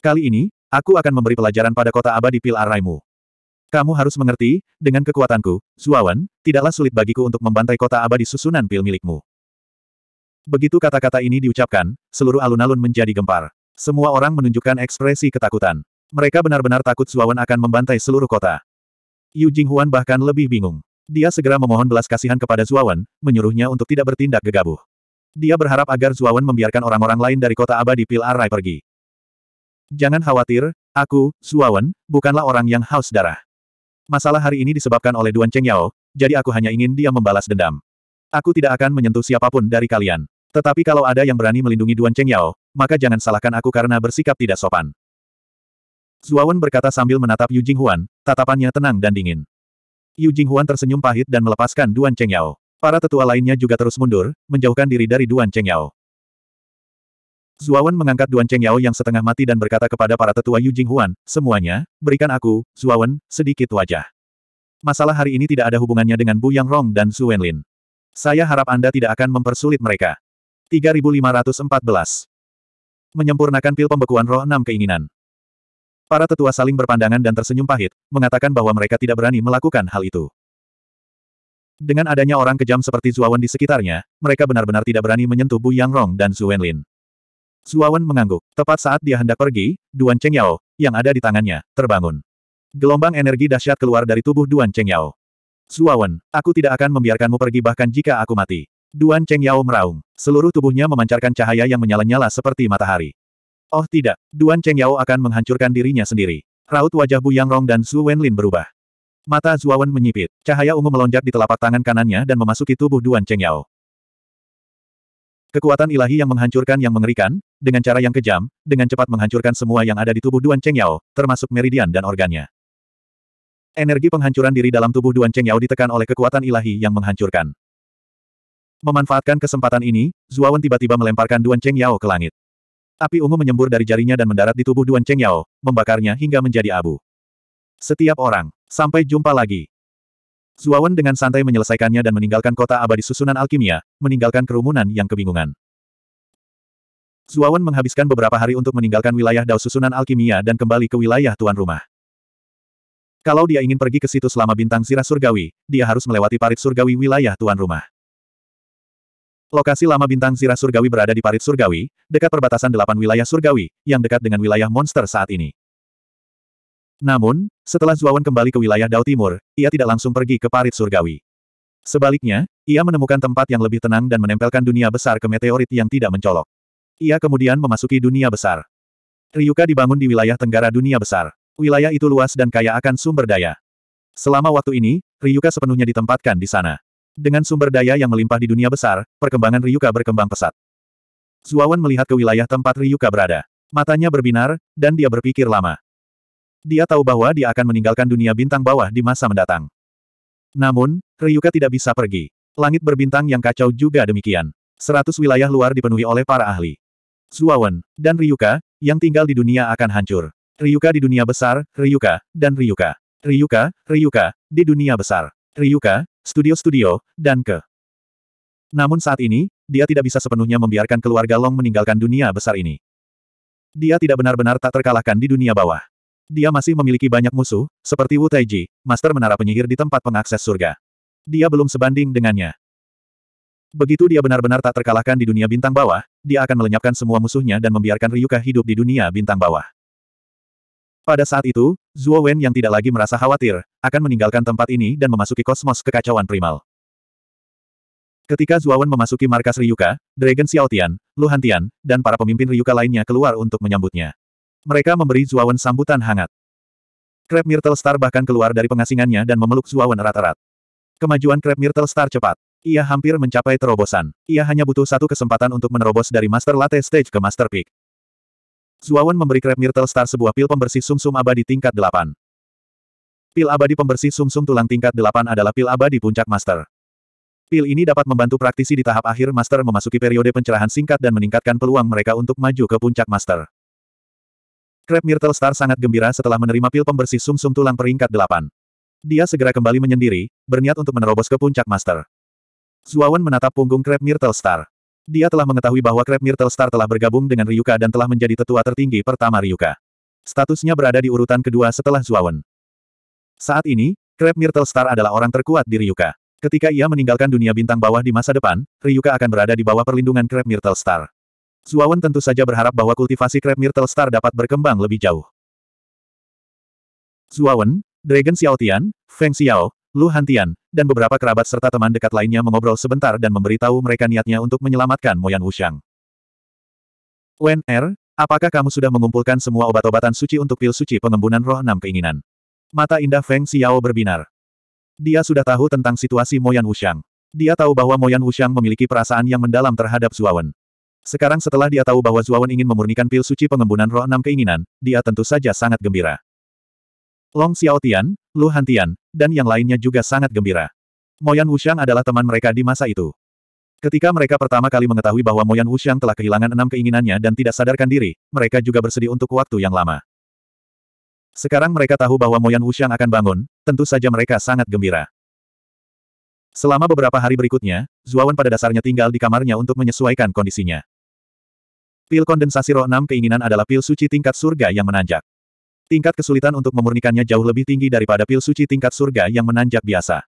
Kali ini, Aku akan memberi pelajaran pada kota abadi Pil Araimu. Kamu harus mengerti, dengan kekuatanku, Zuawan, tidaklah sulit bagiku untuk membantai kota abadi susunan pil milikmu. Begitu kata-kata ini diucapkan, seluruh alun-alun menjadi gempar. Semua orang menunjukkan ekspresi ketakutan. Mereka benar-benar takut Zuawan akan membantai seluruh kota. Yu Jinghuan bahkan lebih bingung. Dia segera memohon belas kasihan kepada Zuawan, menyuruhnya untuk tidak bertindak gegabah. Dia berharap agar Zuawan membiarkan orang-orang lain dari kota abadi Pil Arai pergi. Jangan khawatir, aku, Suawan, bukanlah orang yang haus darah. Masalah hari ini disebabkan oleh Duan Cheng Yao, jadi aku hanya ingin dia membalas dendam. Aku tidak akan menyentuh siapapun dari kalian. Tetapi kalau ada yang berani melindungi Duan Cheng Yao, maka jangan salahkan aku karena bersikap tidak sopan. Zuawan berkata sambil menatap Yu Jinghuan, tatapannya tenang dan dingin. Yu Jinghuan tersenyum pahit dan melepaskan Duan Cheng Yao. Para tetua lainnya juga terus mundur, menjauhkan diri dari Duan Cheng Yao. Zuawan mengangkat Duan Cheng Yao yang setengah mati dan berkata kepada para tetua Yu Jing Huan, semuanya, berikan aku, Zuawan, sedikit wajah. Masalah hari ini tidak ada hubungannya dengan Bu Yang Rong dan Su Wenlin. Saya harap Anda tidak akan mempersulit mereka. 3514 Menyempurnakan pil pembekuan roh enam keinginan. Para tetua saling berpandangan dan tersenyum pahit, mengatakan bahwa mereka tidak berani melakukan hal itu. Dengan adanya orang kejam seperti Zuawan di sekitarnya, mereka benar-benar tidak berani menyentuh Bu Yang Rong dan Su Wenlin. Zuawan mengangguk. Tepat saat dia hendak pergi, Duan Cheng Yao, yang ada di tangannya, terbangun. Gelombang energi dahsyat keluar dari tubuh Duan Cheng Yao. Zuawan, aku tidak akan membiarkanmu pergi bahkan jika aku mati. Duan Cheng Yao meraung. Seluruh tubuhnya memancarkan cahaya yang menyala-nyala seperti matahari. Oh tidak, Duan Cheng Yao akan menghancurkan dirinya sendiri. Raut wajah Bu Yang Rong dan Su Wenlin berubah. Mata Zuawan menyipit. Cahaya ungu melonjak di telapak tangan kanannya dan memasuki tubuh Duan Cheng Yao. Kekuatan ilahi yang menghancurkan yang mengerikan, dengan cara yang kejam, dengan cepat menghancurkan semua yang ada di tubuh Duan Cheng Yao, termasuk meridian dan organnya. Energi penghancuran diri dalam tubuh Duan Cheng Yao ditekan oleh kekuatan ilahi yang menghancurkan. Memanfaatkan kesempatan ini, Zuawan tiba-tiba melemparkan Duan Cheng Yao ke langit. Api ungu menyembur dari jarinya dan mendarat di tubuh Duan Cheng Yao, membakarnya hingga menjadi abu. Setiap orang, sampai jumpa lagi. Zuawan dengan santai menyelesaikannya dan meninggalkan kota abadi susunan alkimia, meninggalkan kerumunan yang kebingungan. Zuawan menghabiskan beberapa hari untuk meninggalkan wilayah Dao susunan alkimia dan kembali ke wilayah tuan rumah. Kalau dia ingin pergi ke situ selama bintang zirah surgawi, dia harus melewati parit surgawi wilayah tuan rumah. Lokasi lama bintang zirah surgawi berada di parit surgawi, dekat perbatasan delapan wilayah surgawi, yang dekat dengan wilayah monster saat ini. Namun, setelah Zuawan kembali ke wilayah Dao Timur, ia tidak langsung pergi ke parit surgawi. Sebaliknya, ia menemukan tempat yang lebih tenang dan menempelkan dunia besar ke meteorit yang tidak mencolok. Ia kemudian memasuki dunia besar. Ryuka dibangun di wilayah tenggara dunia besar. Wilayah itu luas dan kaya akan sumber daya. Selama waktu ini, Ryuka sepenuhnya ditempatkan di sana. Dengan sumber daya yang melimpah di dunia besar, perkembangan Ryuka berkembang pesat. Zuawan melihat ke wilayah tempat Ryuka berada. Matanya berbinar, dan dia berpikir lama. Dia tahu bahwa dia akan meninggalkan dunia bintang bawah di masa mendatang. Namun, Ryuka tidak bisa pergi. Langit berbintang yang kacau juga demikian. Seratus wilayah luar dipenuhi oleh para ahli. Zuawan, dan Ryuka, yang tinggal di dunia akan hancur. Ryuka di dunia besar, Ryuka, dan Ryuka. Ryuka, Ryuka, di dunia besar. Ryuka, studio-studio, dan ke. Namun saat ini, dia tidak bisa sepenuhnya membiarkan keluarga Long meninggalkan dunia besar ini. Dia tidak benar-benar tak terkalahkan di dunia bawah. Dia masih memiliki banyak musuh, seperti Wu Taiji, Master Menara Penyihir di tempat pengakses surga. Dia belum sebanding dengannya. Begitu dia benar-benar tak terkalahkan di dunia bintang bawah, dia akan melenyapkan semua musuhnya dan membiarkan Ryuka hidup di dunia bintang bawah. Pada saat itu, Zuo Wen yang tidak lagi merasa khawatir, akan meninggalkan tempat ini dan memasuki kosmos kekacauan primal. Ketika Zuo Wen memasuki markas Ryuka, Dragon Xiaotian, Lu Hantian, dan para pemimpin Ryuka lainnya keluar untuk menyambutnya. Mereka memberi Zuawan sambutan hangat. Crab Myrtle Star bahkan keluar dari pengasingannya dan memeluk Zuawan erat-erat. Kemajuan Crab Myrtle Star cepat. Ia hampir mencapai terobosan. Ia hanya butuh satu kesempatan untuk menerobos dari Master Latte Stage ke Master Peak. Zuawan memberi Crab Myrtle Star sebuah pil pembersih sumsum -sum abadi tingkat 8. Pil abadi pembersih sumsum -sum tulang tingkat 8 adalah pil abadi puncak Master. Pil ini dapat membantu praktisi di tahap akhir Master memasuki periode pencerahan singkat dan meningkatkan peluang mereka untuk maju ke puncak Master. Crab Myrtle Star sangat gembira setelah menerima pil pembersih sumsum -sum tulang peringkat delapan. Dia segera kembali menyendiri, berniat untuk menerobos ke puncak Master. Zuawan menatap punggung Crab Myrtle Star. Dia telah mengetahui bahwa Crab Myrtle Star telah bergabung dengan Ryuka dan telah menjadi tetua tertinggi pertama Ryuka. Statusnya berada di urutan kedua setelah Zuawan. Saat ini, Crab Myrtle Star adalah orang terkuat di Ryuka. Ketika ia meninggalkan dunia bintang bawah di masa depan, Ryuka akan berada di bawah perlindungan Crab Myrtle Star. Zuawan tentu saja berharap bahwa kultivasi Crab Myrtle Star dapat berkembang lebih jauh. Zuawan, Dragon Xiaotian, Feng Xiao, Lu Hantian, dan beberapa kerabat serta teman dekat lainnya mengobrol sebentar dan memberitahu mereka niatnya untuk menyelamatkan Moyan Wushang. Wen Er, apakah kamu sudah mengumpulkan semua obat-obatan suci untuk pil suci pengembunan roh enam keinginan? Mata indah Feng Xiao berbinar. Dia sudah tahu tentang situasi Moyan Wushang. Dia tahu bahwa Moyan Wushang memiliki perasaan yang mendalam terhadap Zuawan. Sekarang setelah dia tahu bahwa Zuawan ingin memurnikan pil suci pengembunan roh enam keinginan, dia tentu saja sangat gembira. Long Xiaotian, Lu Hantian, dan yang lainnya juga sangat gembira. Moyan Wuxiang adalah teman mereka di masa itu. Ketika mereka pertama kali mengetahui bahwa Moyan Wuxiang telah kehilangan enam keinginannya dan tidak sadarkan diri, mereka juga bersedih untuk waktu yang lama. Sekarang mereka tahu bahwa Moyan Wuxiang akan bangun, tentu saja mereka sangat gembira. Selama beberapa hari berikutnya, Zuawan pada dasarnya tinggal di kamarnya untuk menyesuaikan kondisinya. Pil kondensasi roh 6 keinginan adalah pil suci tingkat surga yang menanjak. Tingkat kesulitan untuk memurnikannya jauh lebih tinggi daripada pil suci tingkat surga yang menanjak biasa.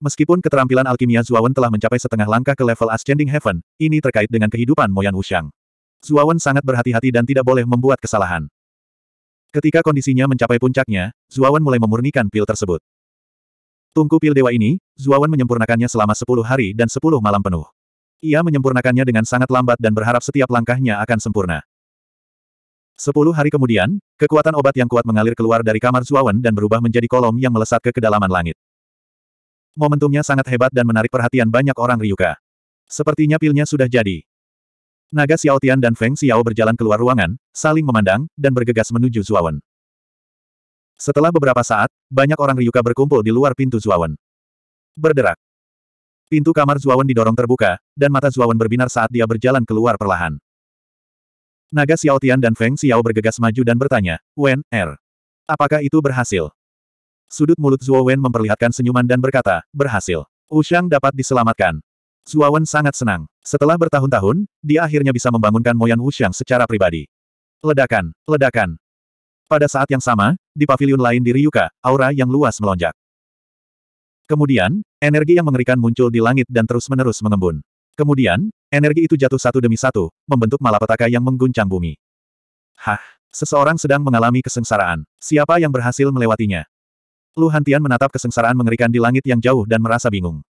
Meskipun keterampilan alkimia Zuawan telah mencapai setengah langkah ke level Ascending Heaven, ini terkait dengan kehidupan Moyan Wushang. Zuawan sangat berhati-hati dan tidak boleh membuat kesalahan. Ketika kondisinya mencapai puncaknya, Zuawan mulai memurnikan pil tersebut. Tungku pil dewa ini, Zuawan menyempurnakannya selama sepuluh hari dan sepuluh malam penuh. Ia menyempurnakannya dengan sangat lambat dan berharap setiap langkahnya akan sempurna. Sepuluh hari kemudian, kekuatan obat yang kuat mengalir keluar dari kamar Zuawan dan berubah menjadi kolom yang melesat ke kedalaman langit. Momentumnya sangat hebat dan menarik perhatian banyak orang Ryuka. Sepertinya pilnya sudah jadi. Naga Tian dan Feng Xiao berjalan keluar ruangan, saling memandang, dan bergegas menuju Zuawan. Setelah beberapa saat, banyak orang Ryuka berkumpul di luar pintu Zuawan. Berderak. Pintu kamar Zuawan didorong terbuka, dan mata Zuawan berbinar saat dia berjalan keluar perlahan. Naga Xiao Tian dan Feng Xiao bergegas maju dan bertanya, Wen, Er. Apakah itu berhasil? Sudut mulut Zuo Wen memperlihatkan senyuman dan berkata, berhasil. Ushang dapat diselamatkan. Zuawan sangat senang. Setelah bertahun-tahun, dia akhirnya bisa membangunkan Moyan Wuxiang secara pribadi. Ledakan, ledakan. Pada saat yang sama, di pavilion lain di Ryuka, aura yang luas melonjak. Kemudian, energi yang mengerikan muncul di langit dan terus-menerus mengembun. Kemudian, energi itu jatuh satu demi satu, membentuk malapetaka yang mengguncang bumi. Hah, seseorang sedang mengalami kesengsaraan. Siapa yang berhasil melewatinya? Lu menatap kesengsaraan mengerikan di langit yang jauh dan merasa bingung.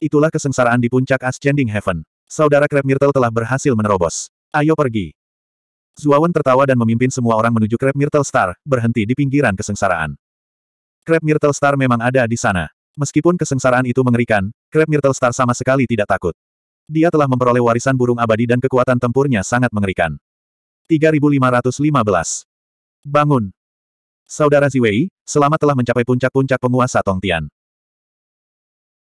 Itulah kesengsaraan di puncak Ascending Heaven. Saudara Crab Myrtle telah berhasil menerobos. Ayo pergi. Zuawan tertawa dan memimpin semua orang menuju Crab Myrtle Star, berhenti di pinggiran kesengsaraan. Crab Myrtle Star memang ada di sana. Meskipun kesengsaraan itu mengerikan, Crab Myrtle Star sama sekali tidak takut. Dia telah memperoleh warisan burung abadi dan kekuatan tempurnya sangat mengerikan. 3515. Bangun. Saudara Ziwei, selamat telah mencapai puncak-puncak penguasa Tongtian.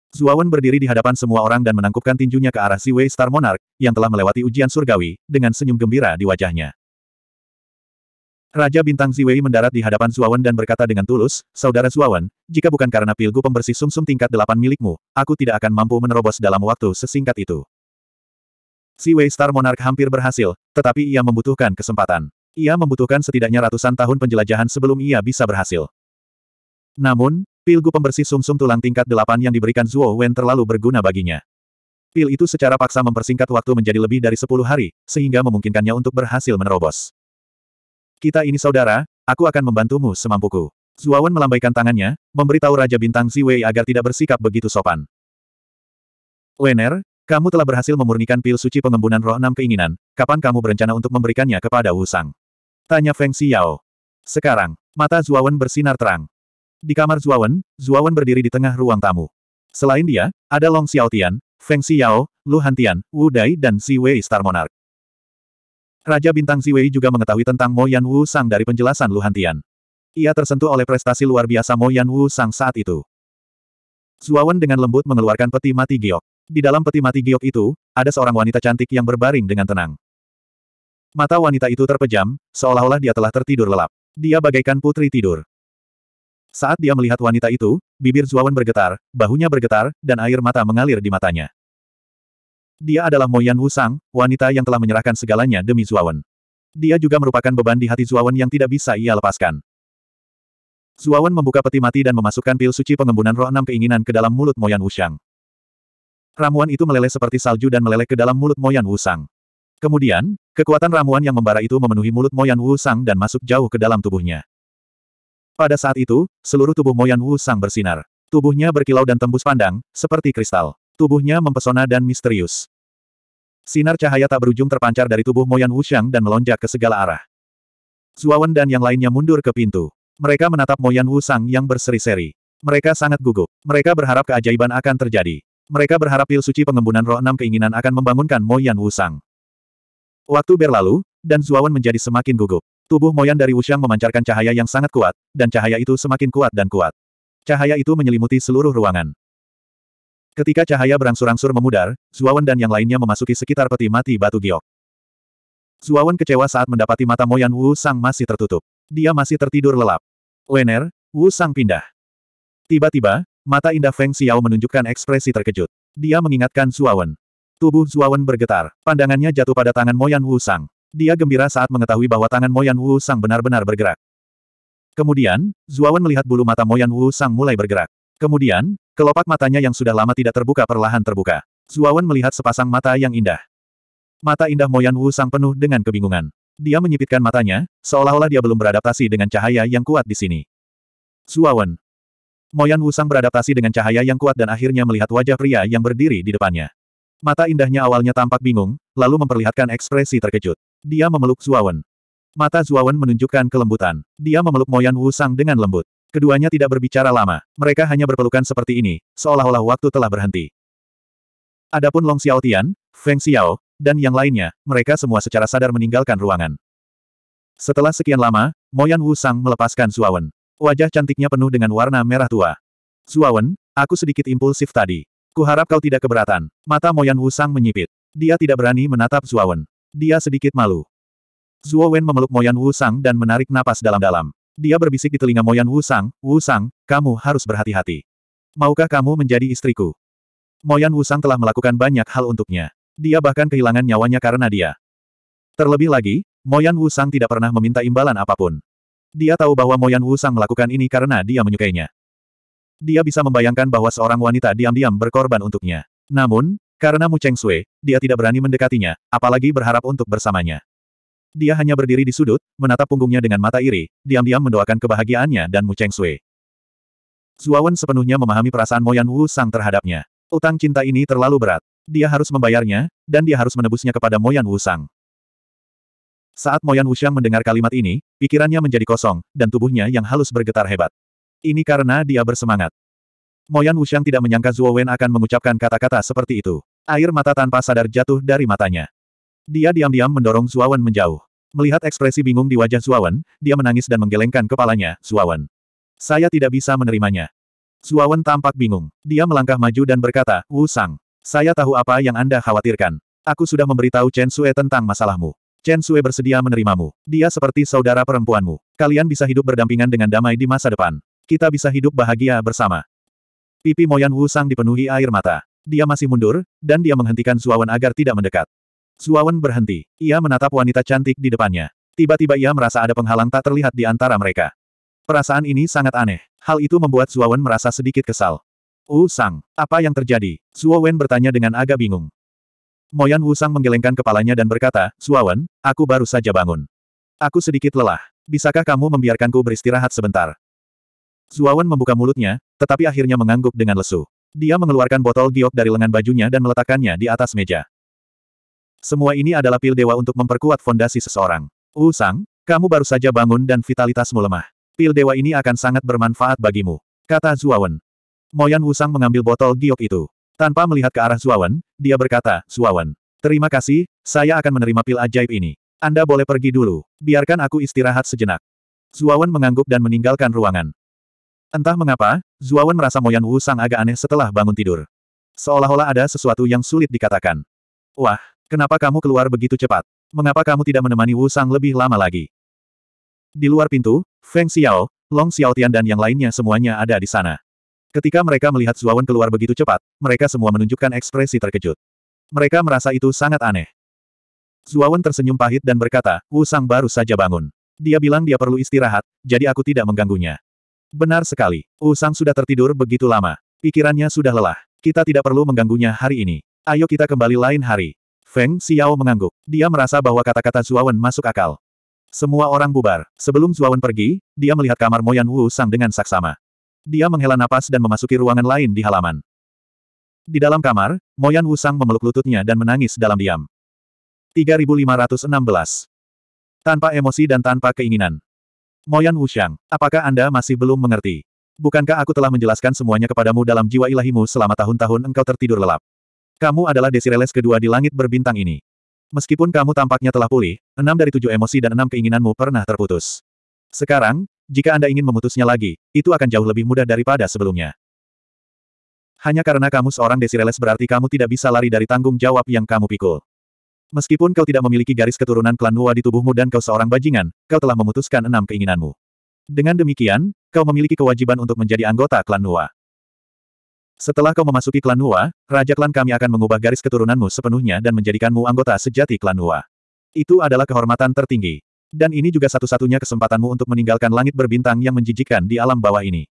Zuawan berdiri di hadapan semua orang dan menangkupkan tinjunya ke arah si Star Monarch, yang telah melewati ujian surgawi, dengan senyum gembira di wajahnya. Raja Bintang Ziwei mendarat di hadapan Zuawan dan berkata dengan tulus, Saudara Zuawan, jika bukan karena pilgu pembersih sumsum -sum tingkat delapan milikmu, aku tidak akan mampu menerobos dalam waktu sesingkat itu. Si Star Monarch hampir berhasil, tetapi ia membutuhkan kesempatan. Ia membutuhkan setidaknya ratusan tahun penjelajahan sebelum ia bisa berhasil. Namun, Pilgu pembersih sumsum -sum tulang tingkat 8 yang diberikan Zuo Wen terlalu berguna baginya. Pil itu secara paksa mempersingkat waktu menjadi lebih dari sepuluh hari, sehingga memungkinkannya untuk berhasil menerobos. Kita ini saudara, aku akan membantumu semampuku. Zuo Wen melambaikan tangannya, memberitahu Raja Bintang Wei agar tidak bersikap begitu sopan. Wener, kamu telah berhasil memurnikan pil suci pengembunan roh enam keinginan, kapan kamu berencana untuk memberikannya kepada Wu Sang? Tanya Feng Xiao. Sekarang, mata Zuo Wen bersinar terang. Di kamar Zuawan, Zuawan berdiri di tengah ruang tamu. Selain dia, ada Long Xiaotian, Feng Xiao, Lu Hantian, Wu Dai dan Si Wei Star Monarch. Raja Bintang Si Wei juga mengetahui tentang Mo Yan Wu Sang dari penjelasan Lu Hantian. Ia tersentuh oleh prestasi luar biasa Mo Yan Wu Sang saat itu. Zuawan dengan lembut mengeluarkan peti mati giok. Di dalam peti mati giok itu, ada seorang wanita cantik yang berbaring dengan tenang. Mata wanita itu terpejam, seolah-olah dia telah tertidur lelap. Dia bagaikan putri tidur. Saat dia melihat wanita itu, bibir Zuawan bergetar, bahunya bergetar, dan air mata mengalir di matanya. Dia adalah Moyan Wusang, wanita yang telah menyerahkan segalanya demi Zuawan. Dia juga merupakan beban di hati Zuawan yang tidak bisa ia lepaskan. Zuawan membuka peti mati dan memasukkan pil suci pengembunan roh enam keinginan ke dalam mulut Moyan Wusang. Ramuan itu meleleh seperti salju dan meleleh ke dalam mulut Moyan Wusang. Kemudian, kekuatan ramuan yang membara itu memenuhi mulut Moyan Wusang dan masuk jauh ke dalam tubuhnya. Pada saat itu, seluruh tubuh Moyan Wu Sang bersinar. Tubuhnya berkilau dan tembus pandang, seperti kristal. Tubuhnya mempesona dan misterius. Sinar cahaya tak berujung terpancar dari tubuh Moyan Wu Shang dan melonjak ke segala arah. Zuawan dan yang lainnya mundur ke pintu. Mereka menatap Moyan Wu Sang yang berseri-seri. Mereka sangat gugup. Mereka berharap keajaiban akan terjadi. Mereka berharap pil suci pengembunan roh enam keinginan akan membangunkan Moyan Wu Sang. Waktu berlalu, dan Zuawan menjadi semakin gugup. Tubuh Moyan dari Wushang memancarkan cahaya yang sangat kuat, dan cahaya itu semakin kuat dan kuat. Cahaya itu menyelimuti seluruh ruangan. Ketika cahaya berangsur-angsur memudar, Zuawan dan yang lainnya memasuki sekitar peti mati batu giok. Zuawan kecewa saat mendapati mata Moyan Wu Sang masih tertutup. Dia masih tertidur lelap. Wener, Wu Sang pindah. Tiba-tiba, mata indah Feng Xiao menunjukkan ekspresi terkejut. Dia mengingatkan Zuawan. Tubuh Zuawan bergetar, pandangannya jatuh pada tangan Moyan Wu Sang. Dia gembira saat mengetahui bahwa tangan Moyan Wu Sang benar-benar bergerak. Kemudian, Zuawan melihat bulu mata Moyan Wu Sang mulai bergerak. Kemudian, kelopak matanya yang sudah lama tidak terbuka perlahan terbuka. Zuawan melihat sepasang mata yang indah. Mata indah Moyan Wu Sang penuh dengan kebingungan. Dia menyipitkan matanya, seolah-olah dia belum beradaptasi dengan cahaya yang kuat di sini. Zuawan. Moyan Sang beradaptasi dengan cahaya yang kuat dan akhirnya melihat wajah pria yang berdiri di depannya. Mata indahnya awalnya tampak bingung, lalu memperlihatkan ekspresi terkejut. Dia memeluk Zuawan. Mata Zuawan menunjukkan kelembutan. Dia memeluk Moyan Wusang dengan lembut. Keduanya tidak berbicara lama, mereka hanya berpelukan seperti ini, seolah-olah waktu telah berhenti. Adapun Long Xiaotian, Feng Xiao, dan yang lainnya, mereka semua secara sadar meninggalkan ruangan. Setelah sekian lama, Moyan Wusang melepaskan Zuawan. Wajah cantiknya penuh dengan warna merah tua. Zuawan, aku sedikit impulsif tadi. Kuharap kau tidak keberatan. Mata Moyan Wusang menyipit. Dia tidak berani menatap Zuawan. Dia sedikit malu. Zuo Wen memeluk Moyan Wu Sang dan menarik napas dalam-dalam. Dia berbisik di telinga Moyan Wu Sang, Wu Sang, kamu harus berhati-hati. Maukah kamu menjadi istriku? Moyan Wu Sang telah melakukan banyak hal untuknya. Dia bahkan kehilangan nyawanya karena dia. Terlebih lagi, Moyan Wu Sang tidak pernah meminta imbalan apapun. Dia tahu bahwa Moyan Wu Sang melakukan ini karena dia menyukainya. Dia bisa membayangkan bahwa seorang wanita diam-diam berkorban untuknya. Namun, karena Mu Cheng Sui, dia tidak berani mendekatinya, apalagi berharap untuk bersamanya. Dia hanya berdiri di sudut, menatap punggungnya dengan mata iri, diam-diam mendoakan kebahagiaannya dan Mu Cheng Sui. Zuawan sepenuhnya memahami perasaan Moyan Wu Sang terhadapnya. Utang cinta ini terlalu berat. Dia harus membayarnya, dan dia harus menebusnya kepada Moyan Wu Sang. Saat Moyan Sang mendengar kalimat ini, pikirannya menjadi kosong, dan tubuhnya yang halus bergetar hebat. Ini karena dia bersemangat. Moyan Wuxiang tidak menyangka Zuo Wen akan mengucapkan kata-kata seperti itu. Air mata tanpa sadar jatuh dari matanya. Dia diam-diam mendorong Zuo Wen menjauh. Melihat ekspresi bingung di wajah Zuo Wen, dia menangis dan menggelengkan kepalanya, Zuo Wen. Saya tidak bisa menerimanya. Zuo Wen tampak bingung. Dia melangkah maju dan berkata, Wu Sang, saya tahu apa yang Anda khawatirkan. Aku sudah memberitahu Chen Sue tentang masalahmu. Chen Sue bersedia menerimamu. Dia seperti saudara perempuanmu. Kalian bisa hidup berdampingan dengan damai di masa depan. Kita bisa hidup bahagia bersama. Pipi Moyan Wusang dipenuhi air mata. Dia masih mundur, dan dia menghentikan Zuawan agar tidak mendekat. Zuawan berhenti. Ia menatap wanita cantik di depannya. Tiba-tiba ia merasa ada penghalang tak terlihat di antara mereka. Perasaan ini sangat aneh. Hal itu membuat Zuawan merasa sedikit kesal. Wu Sang, apa yang terjadi? Zuawan bertanya dengan agak bingung. Moyan Wu Sang menggelengkan kepalanya dan berkata, Zuawan, aku baru saja bangun. Aku sedikit lelah. Bisakah kamu membiarkanku beristirahat sebentar? Zuawan membuka mulutnya, tetapi akhirnya mengangguk dengan lesu. Dia mengeluarkan botol giok dari lengan bajunya dan meletakkannya di atas meja. Semua ini adalah pil dewa untuk memperkuat fondasi seseorang. Wu Sang, kamu baru saja bangun dan vitalitasmu lemah. Pil dewa ini akan sangat bermanfaat bagimu. Kata Zuawan. Moyan Usang mengambil botol giok itu. Tanpa melihat ke arah Zuawan, dia berkata, Zuawan, terima kasih, saya akan menerima pil ajaib ini. Anda boleh pergi dulu, biarkan aku istirahat sejenak. Zuawan mengangguk dan meninggalkan ruangan. Entah mengapa, Zuawan merasa Moyan Wu Sang agak aneh setelah bangun tidur. Seolah-olah ada sesuatu yang sulit dikatakan. Wah, kenapa kamu keluar begitu cepat? Mengapa kamu tidak menemani Wu Sang lebih lama lagi? Di luar pintu, Feng Xiao, Long Xiaotian dan yang lainnya semuanya ada di sana. Ketika mereka melihat Zuawan keluar begitu cepat, mereka semua menunjukkan ekspresi terkejut. Mereka merasa itu sangat aneh. Zuawan tersenyum pahit dan berkata, Wu Sang baru saja bangun. Dia bilang dia perlu istirahat, jadi aku tidak mengganggunya. Benar sekali. Usang sudah tertidur begitu lama. Pikirannya sudah lelah. Kita tidak perlu mengganggunya hari ini. Ayo kita kembali lain hari. Feng Xiao mengangguk. Dia merasa bahwa kata-kata Zuawan masuk akal. Semua orang bubar. Sebelum Zuawan pergi, dia melihat kamar Moyan Wu Sang dengan saksama. Dia menghela napas dan memasuki ruangan lain di halaman. Di dalam kamar, Moyan Wu Sang memeluk lututnya dan menangis dalam diam. 3516. Tanpa emosi dan tanpa keinginan. Moyan Wushang, apakah Anda masih belum mengerti? Bukankah aku telah menjelaskan semuanya kepadamu dalam jiwa ilahimu selama tahun-tahun engkau tertidur lelap? Kamu adalah Desireles kedua di langit berbintang ini. Meskipun kamu tampaknya telah pulih, enam dari tujuh emosi dan enam keinginanmu pernah terputus. Sekarang, jika Anda ingin memutusnya lagi, itu akan jauh lebih mudah daripada sebelumnya. Hanya karena kamu seorang Desireles berarti kamu tidak bisa lari dari tanggung jawab yang kamu pikul. Meskipun kau tidak memiliki garis keturunan klan Hua di tubuhmu dan kau seorang bajingan, kau telah memutuskan enam keinginanmu. Dengan demikian, kau memiliki kewajiban untuk menjadi anggota klan Hua. Setelah kau memasuki klan Hua, Raja Klan kami akan mengubah garis keturunanmu sepenuhnya dan menjadikanmu anggota sejati klan Hua. Itu adalah kehormatan tertinggi. Dan ini juga satu-satunya kesempatanmu untuk meninggalkan langit berbintang yang menjijikkan di alam bawah ini.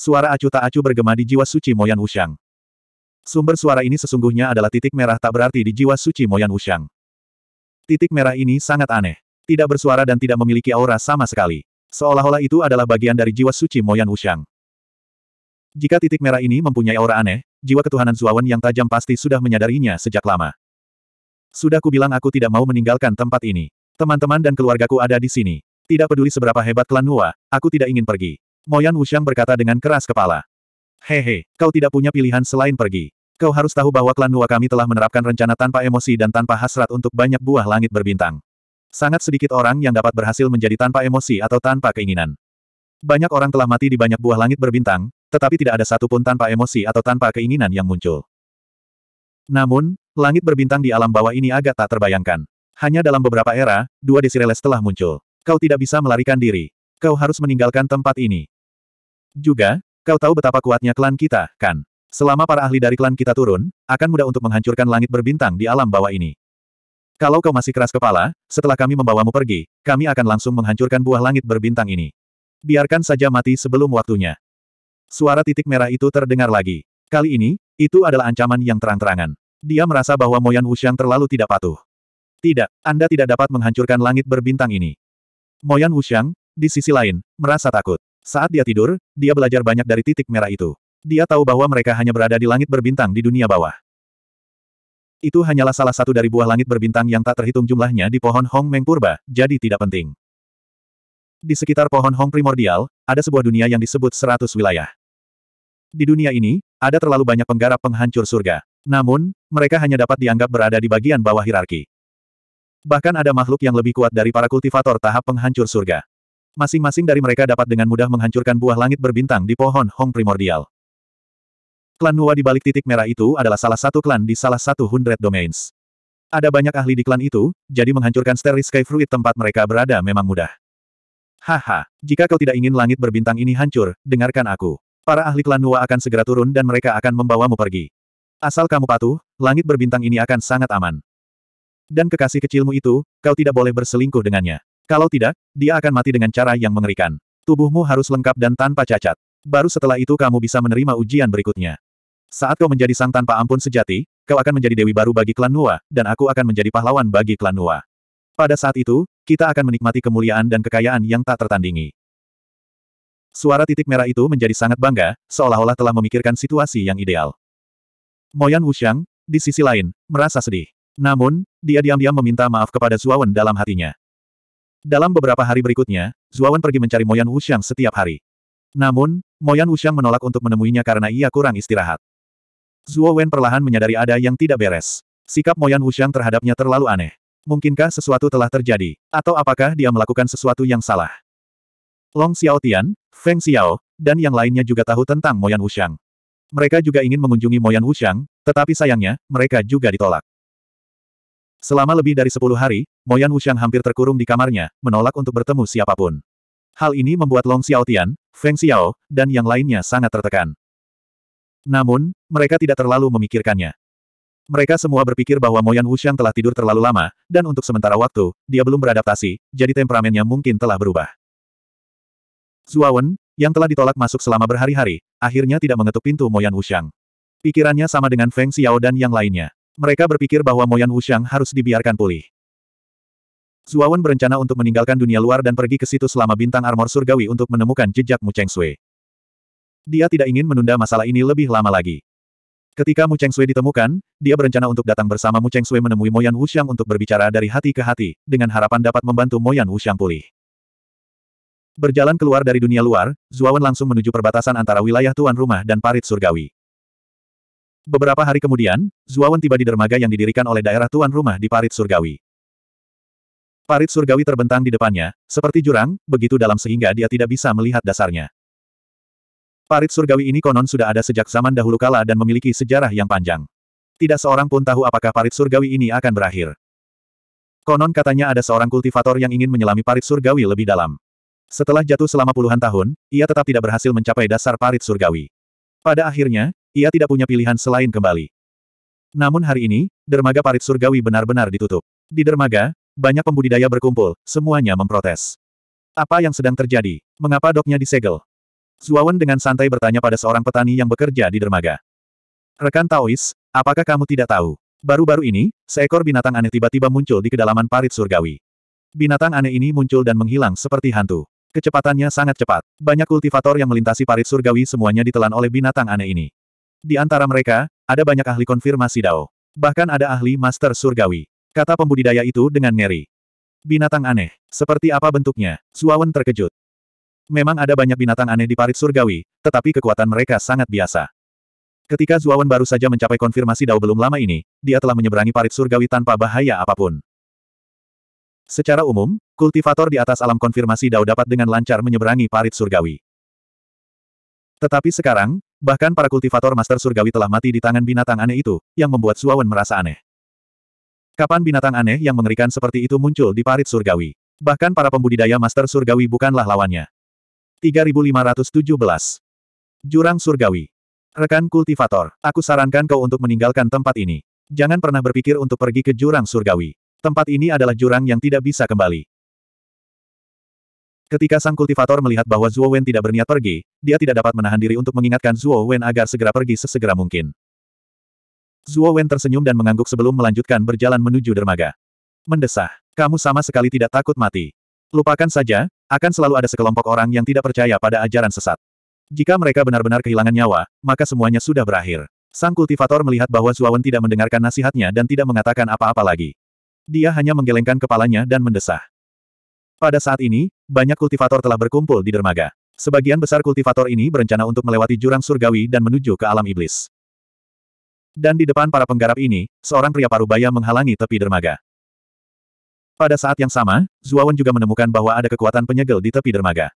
Suara acu tak acuh bergema di jiwa suci Moyan Wushang. Sumber suara ini sesungguhnya adalah titik merah tak berarti di jiwa suci Moyan Wushang. Titik merah ini sangat aneh. Tidak bersuara dan tidak memiliki aura sama sekali. Seolah-olah itu adalah bagian dari jiwa suci Moyan Wushang. Jika titik merah ini mempunyai aura aneh, jiwa ketuhanan Zuawan yang tajam pasti sudah menyadarinya sejak lama. Sudah kubilang aku tidak mau meninggalkan tempat ini. Teman-teman dan keluargaku ada di sini. Tidak peduli seberapa hebat klan Nua, aku tidak ingin pergi. Moyan Wushang berkata dengan keras kepala. Hehe, kau tidak punya pilihan selain pergi. Kau harus tahu bahwa klan Nua kami telah menerapkan rencana tanpa emosi dan tanpa hasrat untuk banyak buah langit berbintang. Sangat sedikit orang yang dapat berhasil menjadi tanpa emosi atau tanpa keinginan. Banyak orang telah mati di banyak buah langit berbintang, tetapi tidak ada satupun tanpa emosi atau tanpa keinginan yang muncul. Namun, langit berbintang di alam bawah ini agak tak terbayangkan. Hanya dalam beberapa era, dua Desireles telah muncul. Kau tidak bisa melarikan diri. Kau harus meninggalkan tempat ini. Juga, kau tahu betapa kuatnya klan kita, kan? Selama para ahli dari klan kita turun, akan mudah untuk menghancurkan langit berbintang di alam bawah ini. Kalau kau masih keras kepala, setelah kami membawamu pergi, kami akan langsung menghancurkan buah langit berbintang ini. Biarkan saja mati sebelum waktunya. Suara titik merah itu terdengar lagi. Kali ini, itu adalah ancaman yang terang-terangan. Dia merasa bahwa Moyan Wuxiang terlalu tidak patuh. Tidak, Anda tidak dapat menghancurkan langit berbintang ini. Moyan Wuxiang, di sisi lain, merasa takut. Saat dia tidur, dia belajar banyak dari titik merah itu. Dia tahu bahwa mereka hanya berada di langit berbintang di dunia bawah. Itu hanyalah salah satu dari buah langit berbintang yang tak terhitung jumlahnya di pohon Hong Meng Purba, jadi tidak penting. Di sekitar pohon Hong primordial, ada sebuah dunia yang disebut seratus wilayah. Di dunia ini, ada terlalu banyak penggarap penghancur surga. Namun, mereka hanya dapat dianggap berada di bagian bawah hierarki. Bahkan ada makhluk yang lebih kuat dari para kultivator tahap penghancur surga. Masing-masing dari mereka dapat dengan mudah menghancurkan buah langit berbintang di pohon Hong primordial. Klan Nuwa di balik titik merah itu adalah salah satu klan di salah satu hundred domains. Ada banyak ahli di klan itu, jadi menghancurkan Starry Sky Fruit tempat mereka berada memang mudah. Haha, jika kau tidak ingin langit berbintang ini hancur, dengarkan aku. Para ahli klan Nuwa akan segera turun dan mereka akan membawamu pergi. Asal kamu patuh, langit berbintang ini akan sangat aman. Dan kekasih kecilmu itu, kau tidak boleh berselingkuh dengannya. Kalau tidak, dia akan mati dengan cara yang mengerikan. Tubuhmu harus lengkap dan tanpa cacat. Baru setelah itu kamu bisa menerima ujian berikutnya. Saat kau menjadi sang tanpa ampun sejati, kau akan menjadi dewi baru bagi klan Nua, dan aku akan menjadi pahlawan bagi klan Nua. Pada saat itu, kita akan menikmati kemuliaan dan kekayaan yang tak tertandingi. Suara titik merah itu menjadi sangat bangga, seolah-olah telah memikirkan situasi yang ideal. Moyan Wuxiang, di sisi lain, merasa sedih. Namun, dia diam-diam meminta maaf kepada Zuawan dalam hatinya. Dalam beberapa hari berikutnya, Zuawan pergi mencari Moyan Wuxiang setiap hari. Namun, Moyan Wuxiang menolak untuk menemuinya karena ia kurang istirahat. Zuo Wen perlahan menyadari ada yang tidak beres. Sikap Moyan Wushang terhadapnya terlalu aneh. Mungkinkah sesuatu telah terjadi? Atau apakah dia melakukan sesuatu yang salah? Long Xiao Tian, Feng Xiao, dan yang lainnya juga tahu tentang Moyan Wushang. Mereka juga ingin mengunjungi Moyan Wushang, tetapi sayangnya, mereka juga ditolak. Selama lebih dari sepuluh hari, Moyan Wushang hampir terkurung di kamarnya, menolak untuk bertemu siapapun. Hal ini membuat Long Xiao Tian, Feng Xiao, dan yang lainnya sangat tertekan. Namun, mereka tidak terlalu memikirkannya. Mereka semua berpikir bahwa Moyan Wuxiang telah tidur terlalu lama, dan untuk sementara waktu, dia belum beradaptasi, jadi temperamennya mungkin telah berubah. Zuawan, yang telah ditolak masuk selama berhari-hari, akhirnya tidak mengetuk pintu Moyan Wuxiang. Pikirannya sama dengan Feng Xiao dan yang lainnya. Mereka berpikir bahwa Moyan Wuxiang harus dibiarkan pulih. Zuawan berencana untuk meninggalkan dunia luar dan pergi ke situ selama bintang armor surgawi untuk menemukan jejak Mu Cheng Sui. Dia tidak ingin menunda masalah ini lebih lama lagi. Ketika Mu Cheng Sui ditemukan, dia berencana untuk datang bersama Mu Cheng Sui menemui Moyan Wuxiang untuk berbicara dari hati ke hati, dengan harapan dapat membantu Moyan Wuxiang pulih. Berjalan keluar dari dunia luar, Zuawan langsung menuju perbatasan antara wilayah tuan rumah dan parit surgawi. Beberapa hari kemudian, Zuawan tiba di dermaga yang didirikan oleh daerah tuan rumah di parit surgawi. Parit surgawi terbentang di depannya, seperti jurang, begitu dalam sehingga dia tidak bisa melihat dasarnya. Parit surgawi ini konon sudah ada sejak zaman dahulu kala dan memiliki sejarah yang panjang. Tidak seorang pun tahu apakah parit surgawi ini akan berakhir. Konon katanya ada seorang kultivator yang ingin menyelami parit surgawi lebih dalam. Setelah jatuh selama puluhan tahun, ia tetap tidak berhasil mencapai dasar parit surgawi. Pada akhirnya, ia tidak punya pilihan selain kembali. Namun hari ini, dermaga parit surgawi benar-benar ditutup. Di dermaga, banyak pembudidaya berkumpul, semuanya memprotes. Apa yang sedang terjadi? Mengapa doknya disegel? Zuawan dengan santai bertanya pada seorang petani yang bekerja di dermaga. Rekan Taois, apakah kamu tidak tahu? Baru-baru ini, seekor binatang aneh tiba-tiba muncul di kedalaman parit surgawi. Binatang aneh ini muncul dan menghilang seperti hantu. Kecepatannya sangat cepat. Banyak kultivator yang melintasi parit surgawi semuanya ditelan oleh binatang aneh ini. Di antara mereka, ada banyak ahli konfirmasi Dao. Bahkan ada ahli master surgawi. Kata pembudidaya itu dengan ngeri. Binatang aneh. Seperti apa bentuknya? Suawan terkejut. Memang ada banyak binatang aneh di parit surgawi, tetapi kekuatan mereka sangat biasa. Ketika Zuawan baru saja mencapai konfirmasi Dao belum lama ini, dia telah menyeberangi parit surgawi tanpa bahaya apapun. Secara umum, kultivator di atas alam konfirmasi Dao dapat dengan lancar menyeberangi parit surgawi. Tetapi sekarang, bahkan para kultivator master surgawi telah mati di tangan binatang aneh itu, yang membuat Zuawan merasa aneh. Kapan binatang aneh yang mengerikan seperti itu muncul di parit surgawi? Bahkan para pembudidaya master surgawi bukanlah lawannya. 3517. Jurang Surgawi. Rekan kultivator, aku sarankan kau untuk meninggalkan tempat ini. Jangan pernah berpikir untuk pergi ke jurang surgawi. Tempat ini adalah jurang yang tidak bisa kembali. Ketika sang kultivator melihat bahwa Zuo Wen tidak berniat pergi, dia tidak dapat menahan diri untuk mengingatkan Zuo Wen agar segera pergi sesegera mungkin. Zuo Wen tersenyum dan mengangguk sebelum melanjutkan berjalan menuju dermaga. Mendesah, kamu sama sekali tidak takut mati. Lupakan saja, akan selalu ada sekelompok orang yang tidak percaya pada ajaran sesat. Jika mereka benar-benar kehilangan nyawa, maka semuanya sudah berakhir. Sang kultivator melihat bahwa Zuawan tidak mendengarkan nasihatnya dan tidak mengatakan apa-apa lagi. Dia hanya menggelengkan kepalanya dan mendesah. Pada saat ini, banyak kultivator telah berkumpul di dermaga. Sebagian besar kultivator ini berencana untuk melewati jurang surgawi dan menuju ke alam iblis. Dan di depan para penggarap ini, seorang pria parubaya menghalangi tepi dermaga. Pada saat yang sama, Zuawan juga menemukan bahwa ada kekuatan penyegel di tepi dermaga.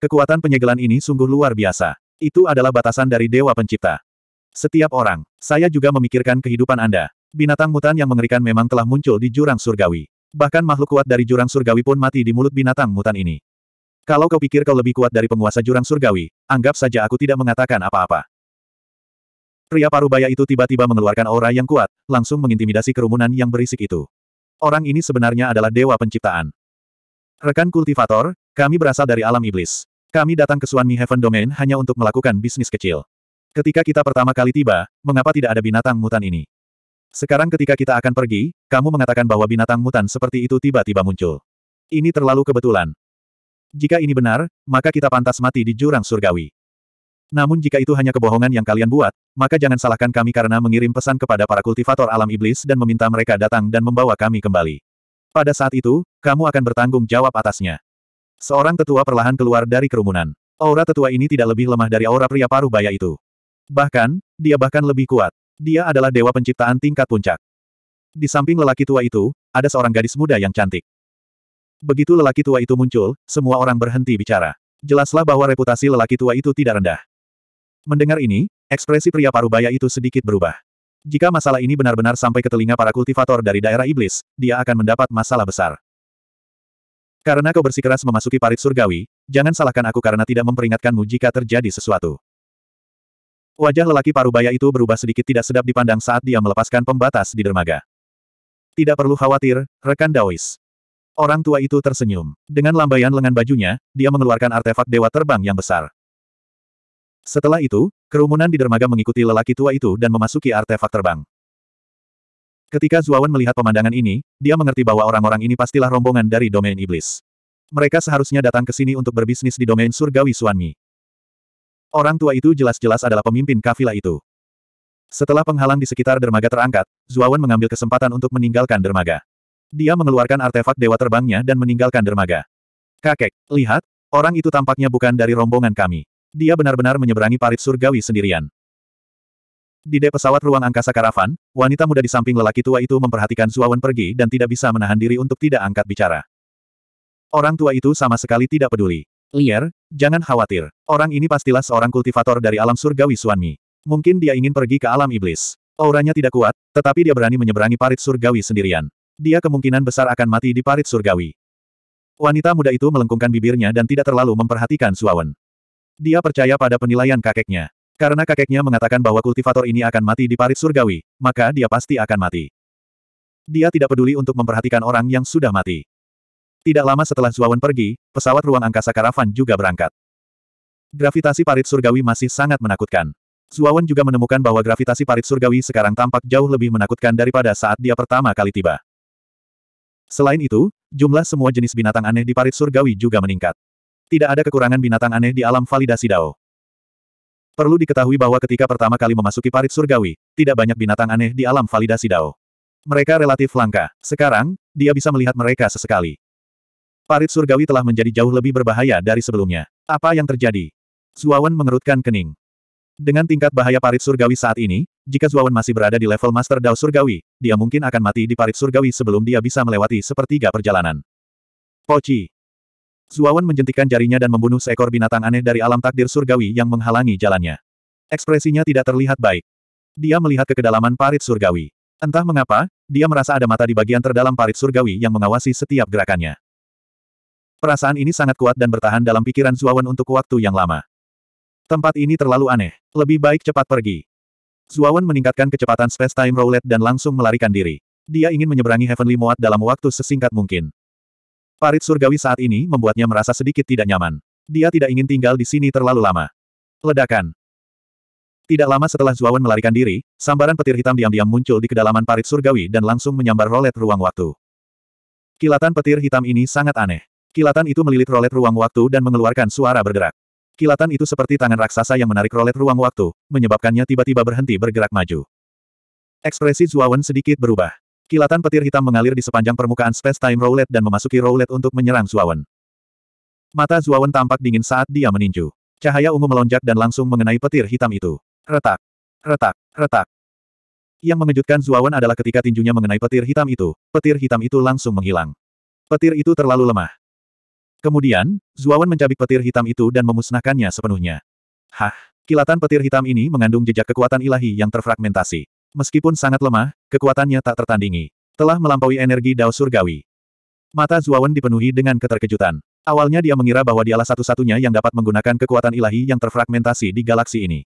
Kekuatan penyegelan ini sungguh luar biasa. Itu adalah batasan dari Dewa Pencipta. Setiap orang, saya juga memikirkan kehidupan Anda. Binatang mutan yang mengerikan memang telah muncul di jurang surgawi. Bahkan makhluk kuat dari jurang surgawi pun mati di mulut binatang mutan ini. Kalau kau pikir kau lebih kuat dari penguasa jurang surgawi, anggap saja aku tidak mengatakan apa-apa. Pria parubaya itu tiba-tiba mengeluarkan aura yang kuat, langsung mengintimidasi kerumunan yang berisik itu. Orang ini sebenarnya adalah dewa penciptaan. Rekan kultivator, kami berasal dari alam iblis. Kami datang ke Suanmi Heaven Domain hanya untuk melakukan bisnis kecil. Ketika kita pertama kali tiba, mengapa tidak ada binatang mutan ini? Sekarang ketika kita akan pergi, kamu mengatakan bahwa binatang mutan seperti itu tiba-tiba muncul. Ini terlalu kebetulan. Jika ini benar, maka kita pantas mati di jurang surgawi. Namun jika itu hanya kebohongan yang kalian buat, maka jangan salahkan kami karena mengirim pesan kepada para kultivator alam iblis dan meminta mereka datang dan membawa kami kembali. Pada saat itu, kamu akan bertanggung jawab atasnya. Seorang tetua perlahan keluar dari kerumunan. Aura tetua ini tidak lebih lemah dari aura pria paruh baya itu. Bahkan, dia bahkan lebih kuat. Dia adalah dewa penciptaan tingkat puncak. Di samping lelaki tua itu, ada seorang gadis muda yang cantik. Begitu lelaki tua itu muncul, semua orang berhenti bicara. Jelaslah bahwa reputasi lelaki tua itu tidak rendah. Mendengar ini, ekspresi pria parubaya itu sedikit berubah. Jika masalah ini benar-benar sampai ke telinga para kultivator dari daerah iblis, dia akan mendapat masalah besar. Karena kau bersikeras memasuki parit surgawi, jangan salahkan aku karena tidak memperingatkanmu jika terjadi sesuatu. Wajah lelaki parubaya itu berubah sedikit tidak sedap dipandang saat dia melepaskan pembatas di dermaga. Tidak perlu khawatir, rekan Daois. Orang tua itu tersenyum. Dengan lambaian lengan bajunya, dia mengeluarkan artefak dewa terbang yang besar. Setelah itu, kerumunan di dermaga mengikuti lelaki tua itu dan memasuki artefak terbang. Ketika Zuawan melihat pemandangan ini, dia mengerti bahwa orang-orang ini pastilah rombongan dari domain iblis. Mereka seharusnya datang ke sini untuk berbisnis di domain surgawi Suanmi. Orang tua itu jelas-jelas adalah pemimpin kafilah itu. Setelah penghalang di sekitar dermaga terangkat, Zuawan mengambil kesempatan untuk meninggalkan dermaga. Dia mengeluarkan artefak dewa terbangnya dan meninggalkan dermaga. Kakek, lihat, orang itu tampaknya bukan dari rombongan kami. Dia benar-benar menyeberangi parit surgawi sendirian. Di dek pesawat ruang angkasa karavan, wanita muda di samping lelaki tua itu memperhatikan Zuawan pergi dan tidak bisa menahan diri untuk tidak angkat bicara. Orang tua itu sama sekali tidak peduli. Lier, jangan khawatir. Orang ini pastilah seorang kultivator dari alam surgawi Suanmi. Mungkin dia ingin pergi ke alam iblis. Auranya tidak kuat, tetapi dia berani menyeberangi parit surgawi sendirian. Dia kemungkinan besar akan mati di parit surgawi. Wanita muda itu melengkungkan bibirnya dan tidak terlalu memperhatikan Suawan. Dia percaya pada penilaian kakeknya. Karena kakeknya mengatakan bahwa kultivator ini akan mati di parit surgawi, maka dia pasti akan mati. Dia tidak peduli untuk memperhatikan orang yang sudah mati. Tidak lama setelah Zuawan pergi, pesawat ruang angkasa karavan juga berangkat. Gravitasi parit surgawi masih sangat menakutkan. Zuawan juga menemukan bahwa gravitasi parit surgawi sekarang tampak jauh lebih menakutkan daripada saat dia pertama kali tiba. Selain itu, jumlah semua jenis binatang aneh di parit surgawi juga meningkat. Tidak ada kekurangan binatang aneh di alam validasi Dao. Perlu diketahui bahwa ketika pertama kali memasuki parit surgawi, tidak banyak binatang aneh di alam validasi Dao. Mereka relatif langka. Sekarang, dia bisa melihat mereka sesekali. Parit surgawi telah menjadi jauh lebih berbahaya dari sebelumnya. Apa yang terjadi? Zuawan mengerutkan kening. Dengan tingkat bahaya parit surgawi saat ini, jika Zuawan masih berada di level Master Dao surgawi, dia mungkin akan mati di parit surgawi sebelum dia bisa melewati sepertiga perjalanan. Pochi. Zuawan menjentikan jarinya dan membunuh seekor binatang aneh dari alam takdir surgawi yang menghalangi jalannya. Ekspresinya tidak terlihat baik. Dia melihat ke kedalaman parit surgawi. Entah mengapa, dia merasa ada mata di bagian terdalam parit surgawi yang mengawasi setiap gerakannya. Perasaan ini sangat kuat dan bertahan dalam pikiran Zuawan untuk waktu yang lama. Tempat ini terlalu aneh. Lebih baik cepat pergi. Zuawan meningkatkan kecepatan space-time roulette dan langsung melarikan diri. Dia ingin menyeberangi Heavenly Moat dalam waktu sesingkat mungkin. Parit surgawi saat ini membuatnya merasa sedikit tidak nyaman. Dia tidak ingin tinggal di sini terlalu lama. Ledakan. Tidak lama setelah Zuawan melarikan diri, sambaran petir hitam diam-diam muncul di kedalaman parit surgawi dan langsung menyambar rolet ruang waktu. Kilatan petir hitam ini sangat aneh. Kilatan itu melilit rolet ruang waktu dan mengeluarkan suara bergerak. Kilatan itu seperti tangan raksasa yang menarik rolet ruang waktu, menyebabkannya tiba-tiba berhenti bergerak maju. Ekspresi Zuawan sedikit berubah. Kilatan petir hitam mengalir di sepanjang permukaan space-time roulette dan memasuki roulette untuk menyerang Zuawan. Mata Zuawan tampak dingin saat dia meninju. Cahaya ungu melonjak dan langsung mengenai petir hitam itu. Retak. Retak. Retak. Yang mengejutkan Zuawan adalah ketika tinjunya mengenai petir hitam itu, petir hitam itu langsung menghilang. Petir itu terlalu lemah. Kemudian, Zuawan mencabik petir hitam itu dan memusnahkannya sepenuhnya. Hah, kilatan petir hitam ini mengandung jejak kekuatan ilahi yang terfragmentasi. Meskipun sangat lemah, kekuatannya tak tertandingi. Telah melampaui energi Dao Surgawi. Mata Zuawan dipenuhi dengan keterkejutan. Awalnya dia mengira bahwa dialah satu-satunya yang dapat menggunakan kekuatan ilahi yang terfragmentasi di galaksi ini.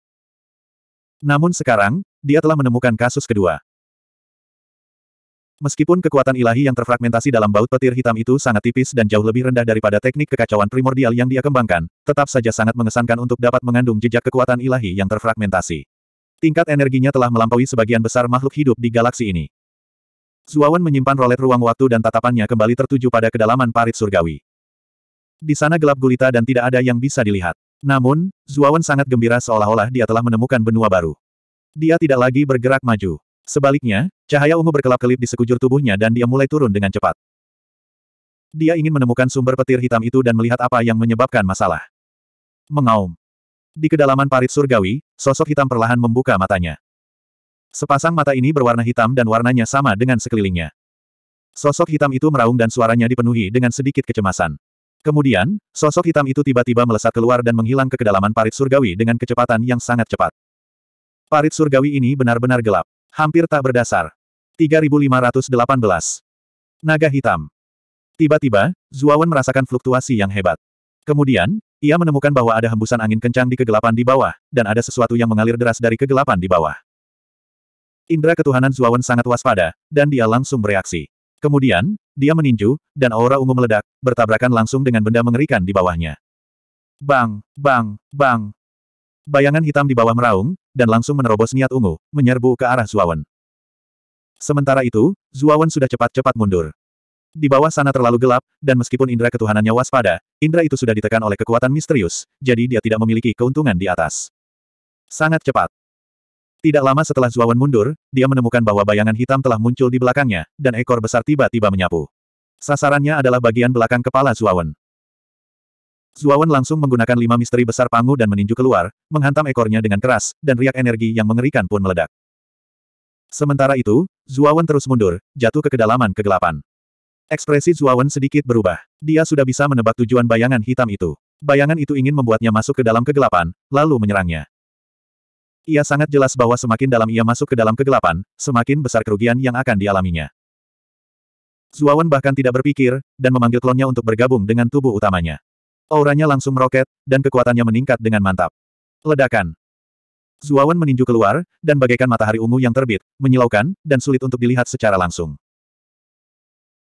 Namun sekarang, dia telah menemukan kasus kedua. Meskipun kekuatan ilahi yang terfragmentasi dalam baut petir hitam itu sangat tipis dan jauh lebih rendah daripada teknik kekacauan primordial yang dia kembangkan, tetap saja sangat mengesankan untuk dapat mengandung jejak kekuatan ilahi yang terfragmentasi. Tingkat energinya telah melampaui sebagian besar makhluk hidup di galaksi ini. Zuawan menyimpan rolet ruang waktu dan tatapannya kembali tertuju pada kedalaman parit surgawi. Di sana gelap gulita dan tidak ada yang bisa dilihat. Namun, Zuawan sangat gembira seolah-olah dia telah menemukan benua baru. Dia tidak lagi bergerak maju. Sebaliknya, cahaya ungu berkelap-kelip di sekujur tubuhnya dan dia mulai turun dengan cepat. Dia ingin menemukan sumber petir hitam itu dan melihat apa yang menyebabkan masalah. Mengaum. Di kedalaman parit surgawi, sosok hitam perlahan membuka matanya. Sepasang mata ini berwarna hitam dan warnanya sama dengan sekelilingnya. Sosok hitam itu meraung dan suaranya dipenuhi dengan sedikit kecemasan. Kemudian, sosok hitam itu tiba-tiba melesat keluar dan menghilang ke kedalaman parit surgawi dengan kecepatan yang sangat cepat. Parit surgawi ini benar-benar gelap. Hampir tak berdasar. 3518. Naga hitam. Tiba-tiba, Zuawan merasakan fluktuasi yang hebat. Kemudian, ia menemukan bahwa ada hembusan angin kencang di kegelapan di bawah, dan ada sesuatu yang mengalir deras dari kegelapan di bawah. Indra ketuhanan Zuawan sangat waspada, dan dia langsung bereaksi. Kemudian, dia meninju, dan aura ungu meledak, bertabrakan langsung dengan benda mengerikan di bawahnya. Bang, bang, bang. Bayangan hitam di bawah meraung, dan langsung menerobos niat ungu, menyerbu ke arah Zuawan. Sementara itu, Zuawan sudah cepat-cepat mundur. Di bawah sana terlalu gelap, dan meskipun indera ketuhanannya waspada, indera itu sudah ditekan oleh kekuatan misterius, jadi dia tidak memiliki keuntungan di atas. Sangat cepat. Tidak lama setelah Zuawan mundur, dia menemukan bahwa bayangan hitam telah muncul di belakangnya, dan ekor besar tiba-tiba menyapu. Sasarannya adalah bagian belakang kepala Zuawan. Zuawan langsung menggunakan lima misteri besar pangu dan meninju keluar, menghantam ekornya dengan keras, dan riak energi yang mengerikan pun meledak. Sementara itu, Zuawan terus mundur, jatuh ke kedalaman kegelapan. Ekspresi Zuawan sedikit berubah. Dia sudah bisa menebak tujuan bayangan hitam itu. Bayangan itu ingin membuatnya masuk ke dalam kegelapan, lalu menyerangnya. Ia sangat jelas bahwa semakin dalam ia masuk ke dalam kegelapan, semakin besar kerugian yang akan dialaminya. Zuawan bahkan tidak berpikir, dan memanggil klonnya untuk bergabung dengan tubuh utamanya. Auranya langsung meroket, dan kekuatannya meningkat dengan mantap. Ledakan. Zuawan meninju keluar, dan bagaikan matahari ungu yang terbit, menyilaukan, dan sulit untuk dilihat secara langsung.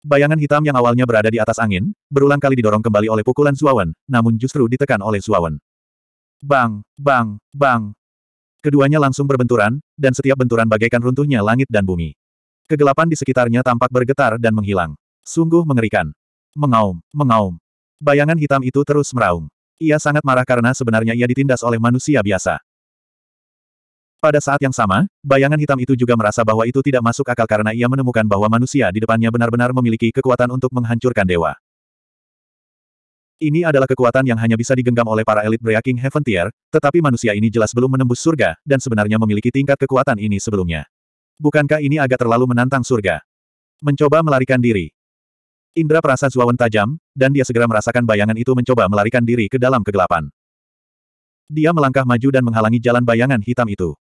Bayangan hitam yang awalnya berada di atas angin, berulang kali didorong kembali oleh pukulan Suawan, namun justru ditekan oleh Suawan. Bang, bang, bang. Keduanya langsung berbenturan, dan setiap benturan bagaikan runtuhnya langit dan bumi. Kegelapan di sekitarnya tampak bergetar dan menghilang. Sungguh mengerikan. Mengaum, mengaum. Bayangan hitam itu terus meraung. Ia sangat marah karena sebenarnya ia ditindas oleh manusia biasa. Pada saat yang sama, bayangan hitam itu juga merasa bahwa itu tidak masuk akal karena ia menemukan bahwa manusia di depannya benar-benar memiliki kekuatan untuk menghancurkan dewa. Ini adalah kekuatan yang hanya bisa digenggam oleh para elit Breaking Heaven Tier, tetapi manusia ini jelas belum menembus surga, dan sebenarnya memiliki tingkat kekuatan ini sebelumnya. Bukankah ini agak terlalu menantang surga? Mencoba melarikan diri. Indra perasa Zuawan tajam, dan dia segera merasakan bayangan itu mencoba melarikan diri ke dalam kegelapan. Dia melangkah maju dan menghalangi jalan bayangan hitam itu.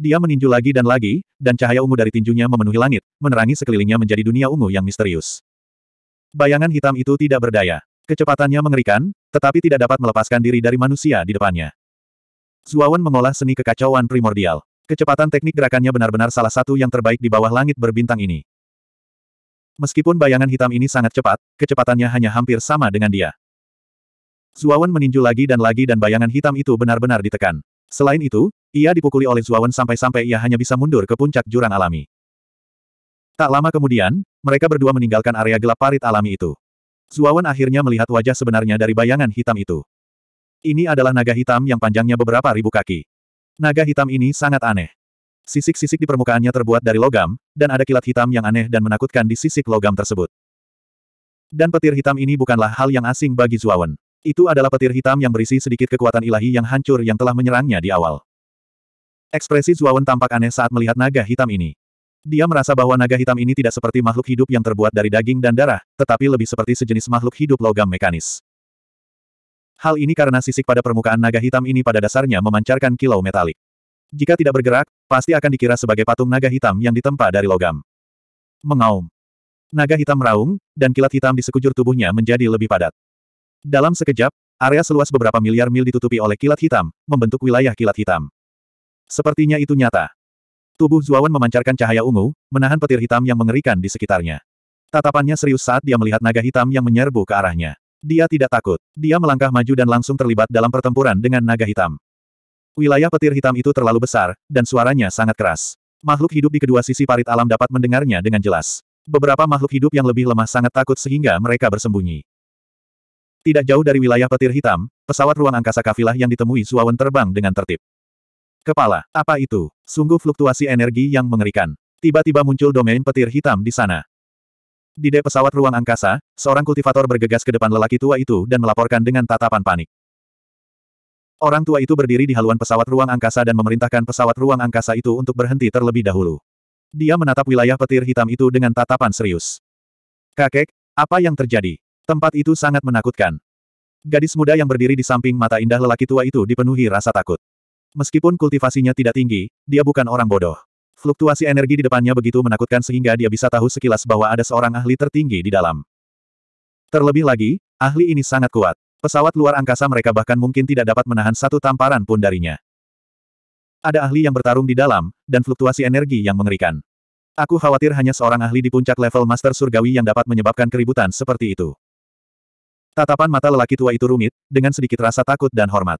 Dia meninju lagi dan lagi, dan cahaya ungu dari tinjunya memenuhi langit, menerangi sekelilingnya menjadi dunia ungu yang misterius. Bayangan hitam itu tidak berdaya. Kecepatannya mengerikan, tetapi tidak dapat melepaskan diri dari manusia di depannya. Zuawan mengolah seni kekacauan primordial. Kecepatan teknik gerakannya benar-benar salah satu yang terbaik di bawah langit berbintang ini. Meskipun bayangan hitam ini sangat cepat, kecepatannya hanya hampir sama dengan dia. Zuawan meninju lagi dan lagi dan bayangan hitam itu benar-benar ditekan. Selain itu, ia dipukuli oleh Zuawan sampai-sampai ia hanya bisa mundur ke puncak jurang alami. Tak lama kemudian, mereka berdua meninggalkan area gelap parit alami itu. Zuawan akhirnya melihat wajah sebenarnya dari bayangan hitam itu. Ini adalah naga hitam yang panjangnya beberapa ribu kaki. Naga hitam ini sangat aneh. Sisik-sisik di permukaannya terbuat dari logam, dan ada kilat hitam yang aneh dan menakutkan di sisik logam tersebut. Dan petir hitam ini bukanlah hal yang asing bagi Zuawan. Itu adalah petir hitam yang berisi sedikit kekuatan ilahi yang hancur yang telah menyerangnya di awal. Ekspresi Zuawan tampak aneh saat melihat naga hitam ini. Dia merasa bahwa naga hitam ini tidak seperti makhluk hidup yang terbuat dari daging dan darah, tetapi lebih seperti sejenis makhluk hidup logam mekanis. Hal ini karena sisik pada permukaan naga hitam ini pada dasarnya memancarkan kilau metalik. Jika tidak bergerak, pasti akan dikira sebagai patung naga hitam yang ditempa dari logam. Mengaum. Naga hitam meraung, dan kilat hitam di sekujur tubuhnya menjadi lebih padat. Dalam sekejap, area seluas beberapa miliar mil ditutupi oleh kilat hitam, membentuk wilayah kilat hitam. Sepertinya itu nyata. Tubuh Zuawan memancarkan cahaya ungu, menahan petir hitam yang mengerikan di sekitarnya. Tatapannya serius saat dia melihat naga hitam yang menyerbu ke arahnya. Dia tidak takut. Dia melangkah maju dan langsung terlibat dalam pertempuran dengan naga hitam. Wilayah petir hitam itu terlalu besar, dan suaranya sangat keras. Makhluk hidup di kedua sisi parit alam dapat mendengarnya dengan jelas. Beberapa makhluk hidup yang lebih lemah sangat takut sehingga mereka bersembunyi. Tidak jauh dari wilayah petir hitam, pesawat ruang angkasa kafilah yang ditemui Suawen terbang dengan tertib. Kepala, apa itu? Sungguh fluktuasi energi yang mengerikan. Tiba-tiba muncul domain petir hitam di sana. Di dek pesawat ruang angkasa, seorang kultivator bergegas ke depan lelaki tua itu dan melaporkan dengan tatapan panik. Orang tua itu berdiri di haluan pesawat ruang angkasa dan memerintahkan pesawat ruang angkasa itu untuk berhenti terlebih dahulu. Dia menatap wilayah petir hitam itu dengan tatapan serius. Kakek, apa yang terjadi? Tempat itu sangat menakutkan. Gadis muda yang berdiri di samping mata indah lelaki tua itu dipenuhi rasa takut. Meskipun kultivasinya tidak tinggi, dia bukan orang bodoh. Fluktuasi energi di depannya begitu menakutkan sehingga dia bisa tahu sekilas bahwa ada seorang ahli tertinggi di dalam. Terlebih lagi, ahli ini sangat kuat. Pesawat luar angkasa mereka bahkan mungkin tidak dapat menahan satu tamparan pun darinya. Ada ahli yang bertarung di dalam, dan fluktuasi energi yang mengerikan. Aku khawatir hanya seorang ahli di puncak level master surgawi yang dapat menyebabkan keributan seperti itu. Tatapan mata lelaki tua itu rumit, dengan sedikit rasa takut dan hormat.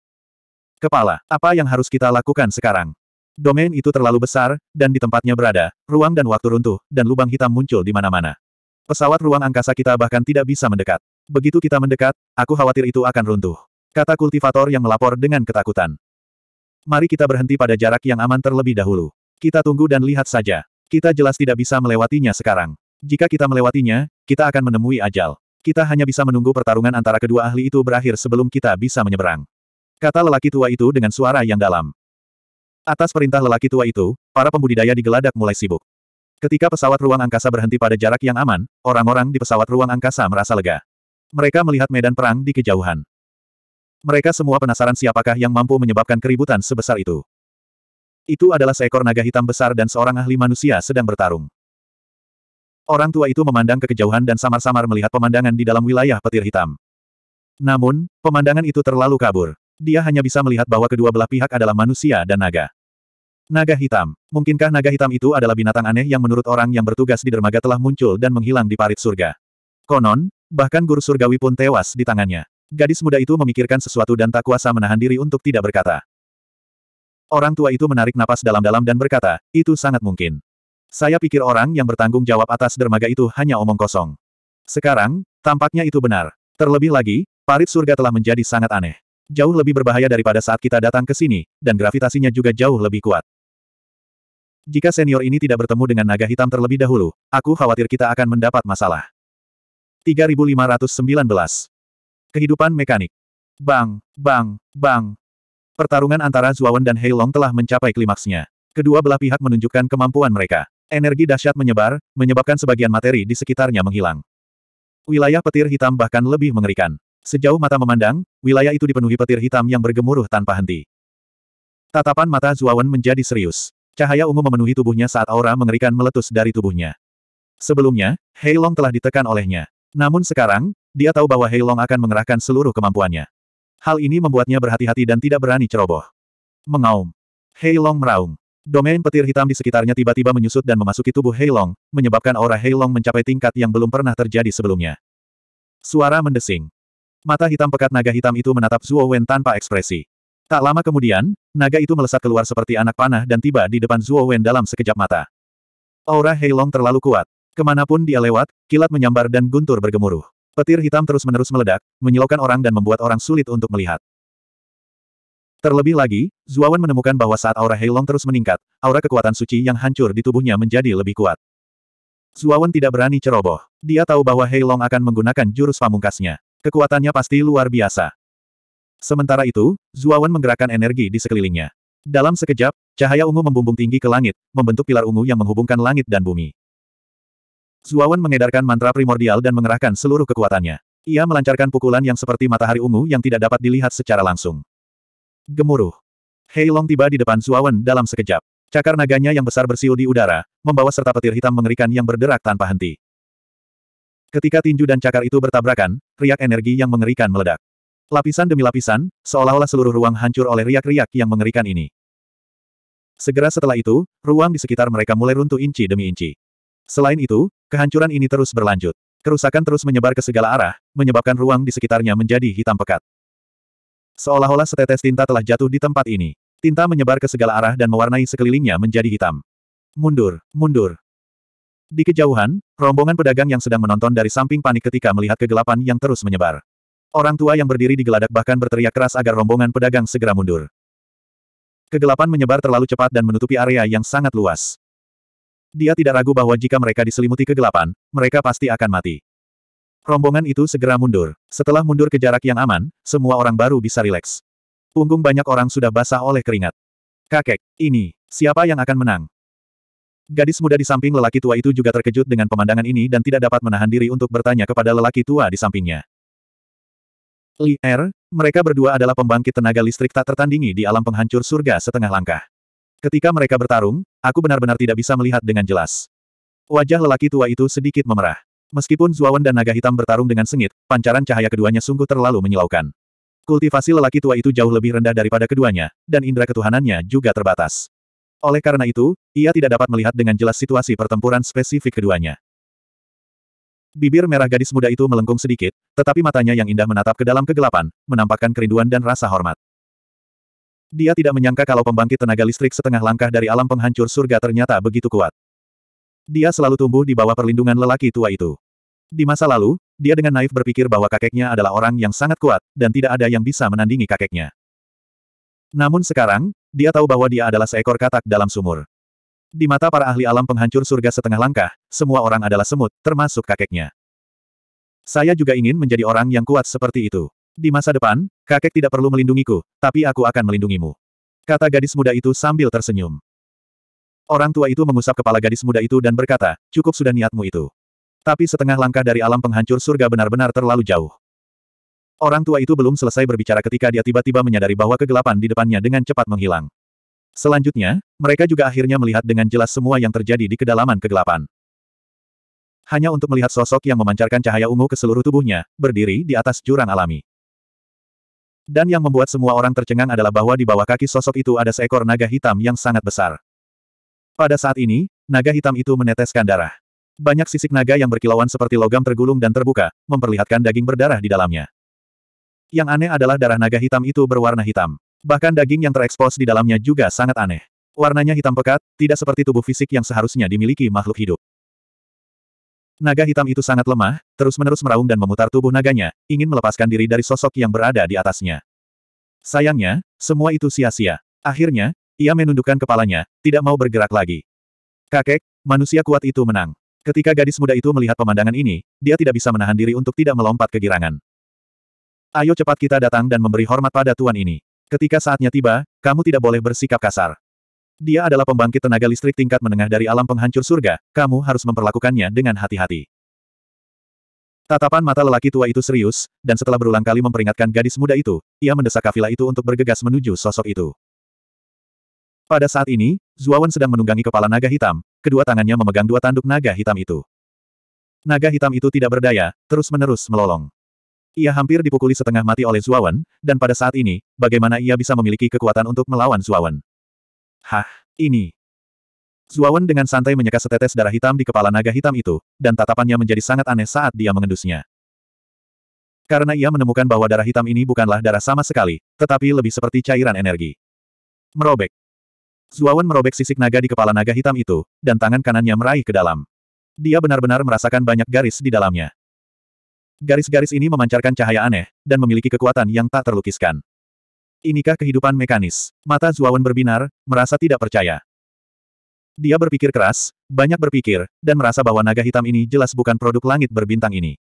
Kepala, apa yang harus kita lakukan sekarang? Domain itu terlalu besar, dan di tempatnya berada, ruang dan waktu runtuh, dan lubang hitam muncul di mana-mana. Pesawat ruang angkasa kita bahkan tidak bisa mendekat. Begitu kita mendekat, aku khawatir itu akan runtuh. Kata kultivator yang melapor dengan ketakutan. Mari kita berhenti pada jarak yang aman terlebih dahulu. Kita tunggu dan lihat saja. Kita jelas tidak bisa melewatinya sekarang. Jika kita melewatinya, kita akan menemui ajal. Kita hanya bisa menunggu pertarungan antara kedua ahli itu berakhir sebelum kita bisa menyeberang. Kata lelaki tua itu dengan suara yang dalam. Atas perintah lelaki tua itu, para pembudidaya di geladak mulai sibuk. Ketika pesawat ruang angkasa berhenti pada jarak yang aman, orang-orang di pesawat ruang angkasa merasa lega. Mereka melihat medan perang di kejauhan. Mereka semua penasaran siapakah yang mampu menyebabkan keributan sebesar itu. Itu adalah seekor naga hitam besar dan seorang ahli manusia sedang bertarung. Orang tua itu memandang ke kejauhan dan samar-samar melihat pemandangan di dalam wilayah petir hitam. Namun, pemandangan itu terlalu kabur. Dia hanya bisa melihat bahwa kedua belah pihak adalah manusia dan naga. Naga hitam. Mungkinkah naga hitam itu adalah binatang aneh yang menurut orang yang bertugas di dermaga telah muncul dan menghilang di parit surga? Konon, bahkan guru surgawi pun tewas di tangannya. Gadis muda itu memikirkan sesuatu dan tak kuasa menahan diri untuk tidak berkata. Orang tua itu menarik napas dalam-dalam dan berkata, itu sangat mungkin. Saya pikir orang yang bertanggung jawab atas dermaga itu hanya omong kosong. Sekarang, tampaknya itu benar. Terlebih lagi, parit surga telah menjadi sangat aneh. Jauh lebih berbahaya daripada saat kita datang ke sini, dan gravitasinya juga jauh lebih kuat. Jika senior ini tidak bertemu dengan naga hitam terlebih dahulu, aku khawatir kita akan mendapat masalah. 3519. Kehidupan mekanik. Bang, bang, bang. Pertarungan antara Zuawan dan Heilong telah mencapai klimaksnya. Kedua belah pihak menunjukkan kemampuan mereka. Energi dahsyat menyebar, menyebabkan sebagian materi di sekitarnya menghilang. Wilayah petir hitam bahkan lebih mengerikan. Sejauh mata memandang, wilayah itu dipenuhi petir hitam yang bergemuruh tanpa henti. Tatapan mata Zuawan menjadi serius. Cahaya ungu memenuhi tubuhnya saat aura mengerikan meletus dari tubuhnya. Sebelumnya, Heilong telah ditekan olehnya. Namun sekarang, dia tahu bahwa Heilong akan mengerahkan seluruh kemampuannya. Hal ini membuatnya berhati-hati dan tidak berani ceroboh. Mengaum. Heilong meraung. Domain petir hitam di sekitarnya tiba-tiba menyusut dan memasuki tubuh Heilong, menyebabkan aura Heilong mencapai tingkat yang belum pernah terjadi sebelumnya. Suara mendesing. Mata hitam pekat naga hitam itu menatap Zuo Wen tanpa ekspresi. Tak lama kemudian, naga itu melesat keluar seperti anak panah dan tiba di depan Zuo Wen dalam sekejap mata. Aura Heilong terlalu kuat. Kemanapun dia lewat, kilat menyambar dan guntur bergemuruh. Petir hitam terus-menerus meledak, menyilaukan orang dan membuat orang sulit untuk melihat. Terlebih lagi, Zuawan menemukan bahwa saat aura Heilong terus meningkat, aura kekuatan suci yang hancur di tubuhnya menjadi lebih kuat. Zuawan tidak berani ceroboh. Dia tahu bahwa Heilong akan menggunakan jurus pamungkasnya. Kekuatannya pasti luar biasa. Sementara itu, Zuawan menggerakkan energi di sekelilingnya. Dalam sekejap, cahaya ungu membumbung tinggi ke langit, membentuk pilar ungu yang menghubungkan langit dan bumi. Zuawan mengedarkan mantra primordial dan mengerahkan seluruh kekuatannya. Ia melancarkan pukulan yang seperti matahari ungu yang tidak dapat dilihat secara langsung. Gemuruh. Heilong tiba di depan Suawen dalam sekejap. Cakar naganya yang besar bersiul di udara, membawa serta petir hitam mengerikan yang berderak tanpa henti. Ketika tinju dan cakar itu bertabrakan, riak energi yang mengerikan meledak. Lapisan demi lapisan, seolah-olah seluruh ruang hancur oleh riak-riak yang mengerikan ini. Segera setelah itu, ruang di sekitar mereka mulai runtuh inci demi inci. Selain itu, kehancuran ini terus berlanjut. Kerusakan terus menyebar ke segala arah, menyebabkan ruang di sekitarnya menjadi hitam pekat. Seolah-olah setetes tinta telah jatuh di tempat ini. Tinta menyebar ke segala arah dan mewarnai sekelilingnya menjadi hitam. Mundur, mundur. Di kejauhan, rombongan pedagang yang sedang menonton dari samping panik ketika melihat kegelapan yang terus menyebar. Orang tua yang berdiri di geladak bahkan berteriak keras agar rombongan pedagang segera mundur. Kegelapan menyebar terlalu cepat dan menutupi area yang sangat luas. Dia tidak ragu bahwa jika mereka diselimuti kegelapan, mereka pasti akan mati. Rombongan itu segera mundur. Setelah mundur ke jarak yang aman, semua orang baru bisa rileks. Punggung banyak orang sudah basah oleh keringat. Kakek, ini, siapa yang akan menang? Gadis muda di samping lelaki tua itu juga terkejut dengan pemandangan ini dan tidak dapat menahan diri untuk bertanya kepada lelaki tua di sampingnya. Li Er, mereka berdua adalah pembangkit tenaga listrik tak tertandingi di alam penghancur surga setengah langkah. Ketika mereka bertarung, aku benar-benar tidak bisa melihat dengan jelas. Wajah lelaki tua itu sedikit memerah. Meskipun Zuawan dan naga hitam bertarung dengan sengit, pancaran cahaya keduanya sungguh terlalu menyilaukan. Kultivasi lelaki tua itu jauh lebih rendah daripada keduanya, dan indera ketuhanannya juga terbatas. Oleh karena itu, ia tidak dapat melihat dengan jelas situasi pertempuran spesifik keduanya. Bibir merah gadis muda itu melengkung sedikit, tetapi matanya yang indah menatap ke dalam kegelapan, menampakkan kerinduan dan rasa hormat. Dia tidak menyangka kalau pembangkit tenaga listrik setengah langkah dari alam penghancur surga ternyata begitu kuat. Dia selalu tumbuh di bawah perlindungan lelaki tua itu. Di masa lalu, dia dengan naif berpikir bahwa kakeknya adalah orang yang sangat kuat, dan tidak ada yang bisa menandingi kakeknya. Namun sekarang, dia tahu bahwa dia adalah seekor katak dalam sumur. Di mata para ahli alam penghancur surga setengah langkah, semua orang adalah semut, termasuk kakeknya. Saya juga ingin menjadi orang yang kuat seperti itu. Di masa depan, kakek tidak perlu melindungiku, tapi aku akan melindungimu. Kata gadis muda itu sambil tersenyum. Orang tua itu mengusap kepala gadis muda itu dan berkata, cukup sudah niatmu itu. Tapi setengah langkah dari alam penghancur surga benar-benar terlalu jauh. Orang tua itu belum selesai berbicara ketika dia tiba-tiba menyadari bahwa kegelapan di depannya dengan cepat menghilang. Selanjutnya, mereka juga akhirnya melihat dengan jelas semua yang terjadi di kedalaman kegelapan. Hanya untuk melihat sosok yang memancarkan cahaya ungu ke seluruh tubuhnya, berdiri di atas jurang alami. Dan yang membuat semua orang tercengang adalah bahwa di bawah kaki sosok itu ada seekor naga hitam yang sangat besar. Pada saat ini, naga hitam itu meneteskan darah. Banyak sisik naga yang berkilauan seperti logam tergulung dan terbuka, memperlihatkan daging berdarah di dalamnya. Yang aneh adalah darah naga hitam itu berwarna hitam. Bahkan daging yang terekspos di dalamnya juga sangat aneh. Warnanya hitam pekat, tidak seperti tubuh fisik yang seharusnya dimiliki makhluk hidup. Naga hitam itu sangat lemah, terus-menerus meraung dan memutar tubuh naganya, ingin melepaskan diri dari sosok yang berada di atasnya. Sayangnya, semua itu sia-sia. Akhirnya, ia menundukkan kepalanya, tidak mau bergerak lagi. Kakek, manusia kuat itu menang. Ketika gadis muda itu melihat pemandangan ini, dia tidak bisa menahan diri untuk tidak melompat kegirangan. Ayo cepat kita datang dan memberi hormat pada tuan ini. Ketika saatnya tiba, kamu tidak boleh bersikap kasar. Dia adalah pembangkit tenaga listrik tingkat menengah dari alam penghancur surga, kamu harus memperlakukannya dengan hati-hati. Tatapan mata lelaki tua itu serius, dan setelah berulang kali memperingatkan gadis muda itu, ia mendesak kafilah itu untuk bergegas menuju sosok itu. Pada saat ini, Zuawan sedang menunggangi kepala naga hitam, kedua tangannya memegang dua tanduk naga hitam itu. Naga hitam itu tidak berdaya, terus-menerus melolong. Ia hampir dipukuli setengah mati oleh Zuawan, dan pada saat ini, bagaimana ia bisa memiliki kekuatan untuk melawan Zuawan? Hah, ini. Zuawan dengan santai menyeka setetes darah hitam di kepala naga hitam itu, dan tatapannya menjadi sangat aneh saat dia mengendusnya. Karena ia menemukan bahwa darah hitam ini bukanlah darah sama sekali, tetapi lebih seperti cairan energi. Merobek. Zuawan merobek sisik naga di kepala naga hitam itu, dan tangan kanannya meraih ke dalam. Dia benar-benar merasakan banyak garis di dalamnya. Garis-garis ini memancarkan cahaya aneh, dan memiliki kekuatan yang tak terlukiskan. Inikah kehidupan mekanis? Mata Zuawan berbinar, merasa tidak percaya. Dia berpikir keras, banyak berpikir, dan merasa bahwa naga hitam ini jelas bukan produk langit berbintang ini.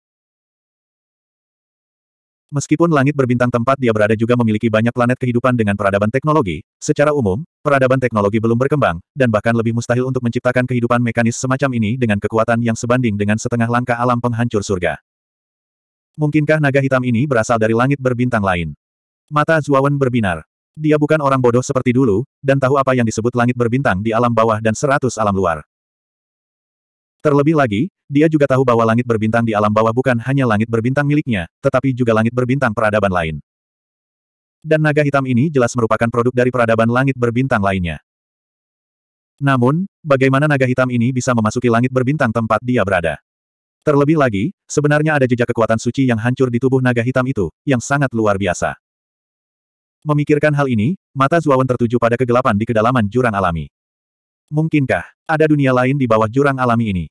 Meskipun langit berbintang tempat dia berada juga memiliki banyak planet kehidupan dengan peradaban teknologi, secara umum, peradaban teknologi belum berkembang, dan bahkan lebih mustahil untuk menciptakan kehidupan mekanis semacam ini dengan kekuatan yang sebanding dengan setengah langkah alam penghancur surga. Mungkinkah naga hitam ini berasal dari langit berbintang lain? Mata Zuawan berbinar. Dia bukan orang bodoh seperti dulu, dan tahu apa yang disebut langit berbintang di alam bawah dan seratus alam luar. Terlebih lagi, dia juga tahu bahwa langit berbintang di alam bawah bukan hanya langit berbintang miliknya, tetapi juga langit berbintang peradaban lain. Dan naga hitam ini jelas merupakan produk dari peradaban langit berbintang lainnya. Namun, bagaimana naga hitam ini bisa memasuki langit berbintang tempat dia berada? Terlebih lagi, sebenarnya ada jejak kekuatan suci yang hancur di tubuh naga hitam itu, yang sangat luar biasa. Memikirkan hal ini, mata Zuawan tertuju pada kegelapan di kedalaman jurang alami. Mungkinkah, ada dunia lain di bawah jurang alami ini?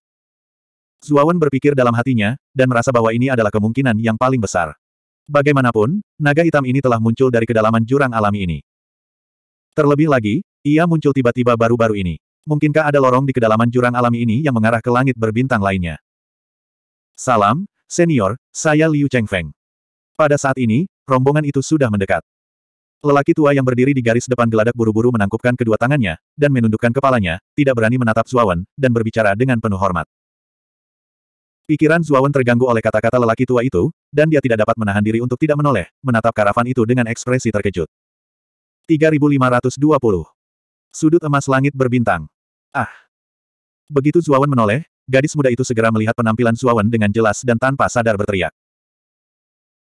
Zuawan berpikir dalam hatinya, dan merasa bahwa ini adalah kemungkinan yang paling besar. Bagaimanapun, naga hitam ini telah muncul dari kedalaman jurang alami ini. Terlebih lagi, ia muncul tiba-tiba baru-baru ini. Mungkinkah ada lorong di kedalaman jurang alami ini yang mengarah ke langit berbintang lainnya? Salam, senior, saya Liu Chengfeng. Pada saat ini, rombongan itu sudah mendekat. Lelaki tua yang berdiri di garis depan geladak buru-buru menangkupkan kedua tangannya, dan menundukkan kepalanya, tidak berani menatap Zuawan, dan berbicara dengan penuh hormat. Pikiran Zuawan terganggu oleh kata-kata lelaki tua itu, dan dia tidak dapat menahan diri untuk tidak menoleh, menatap karavan itu dengan ekspresi terkejut. 3520 Sudut emas langit berbintang. Ah! Begitu Zuawan menoleh, gadis muda itu segera melihat penampilan Zuawan dengan jelas dan tanpa sadar berteriak.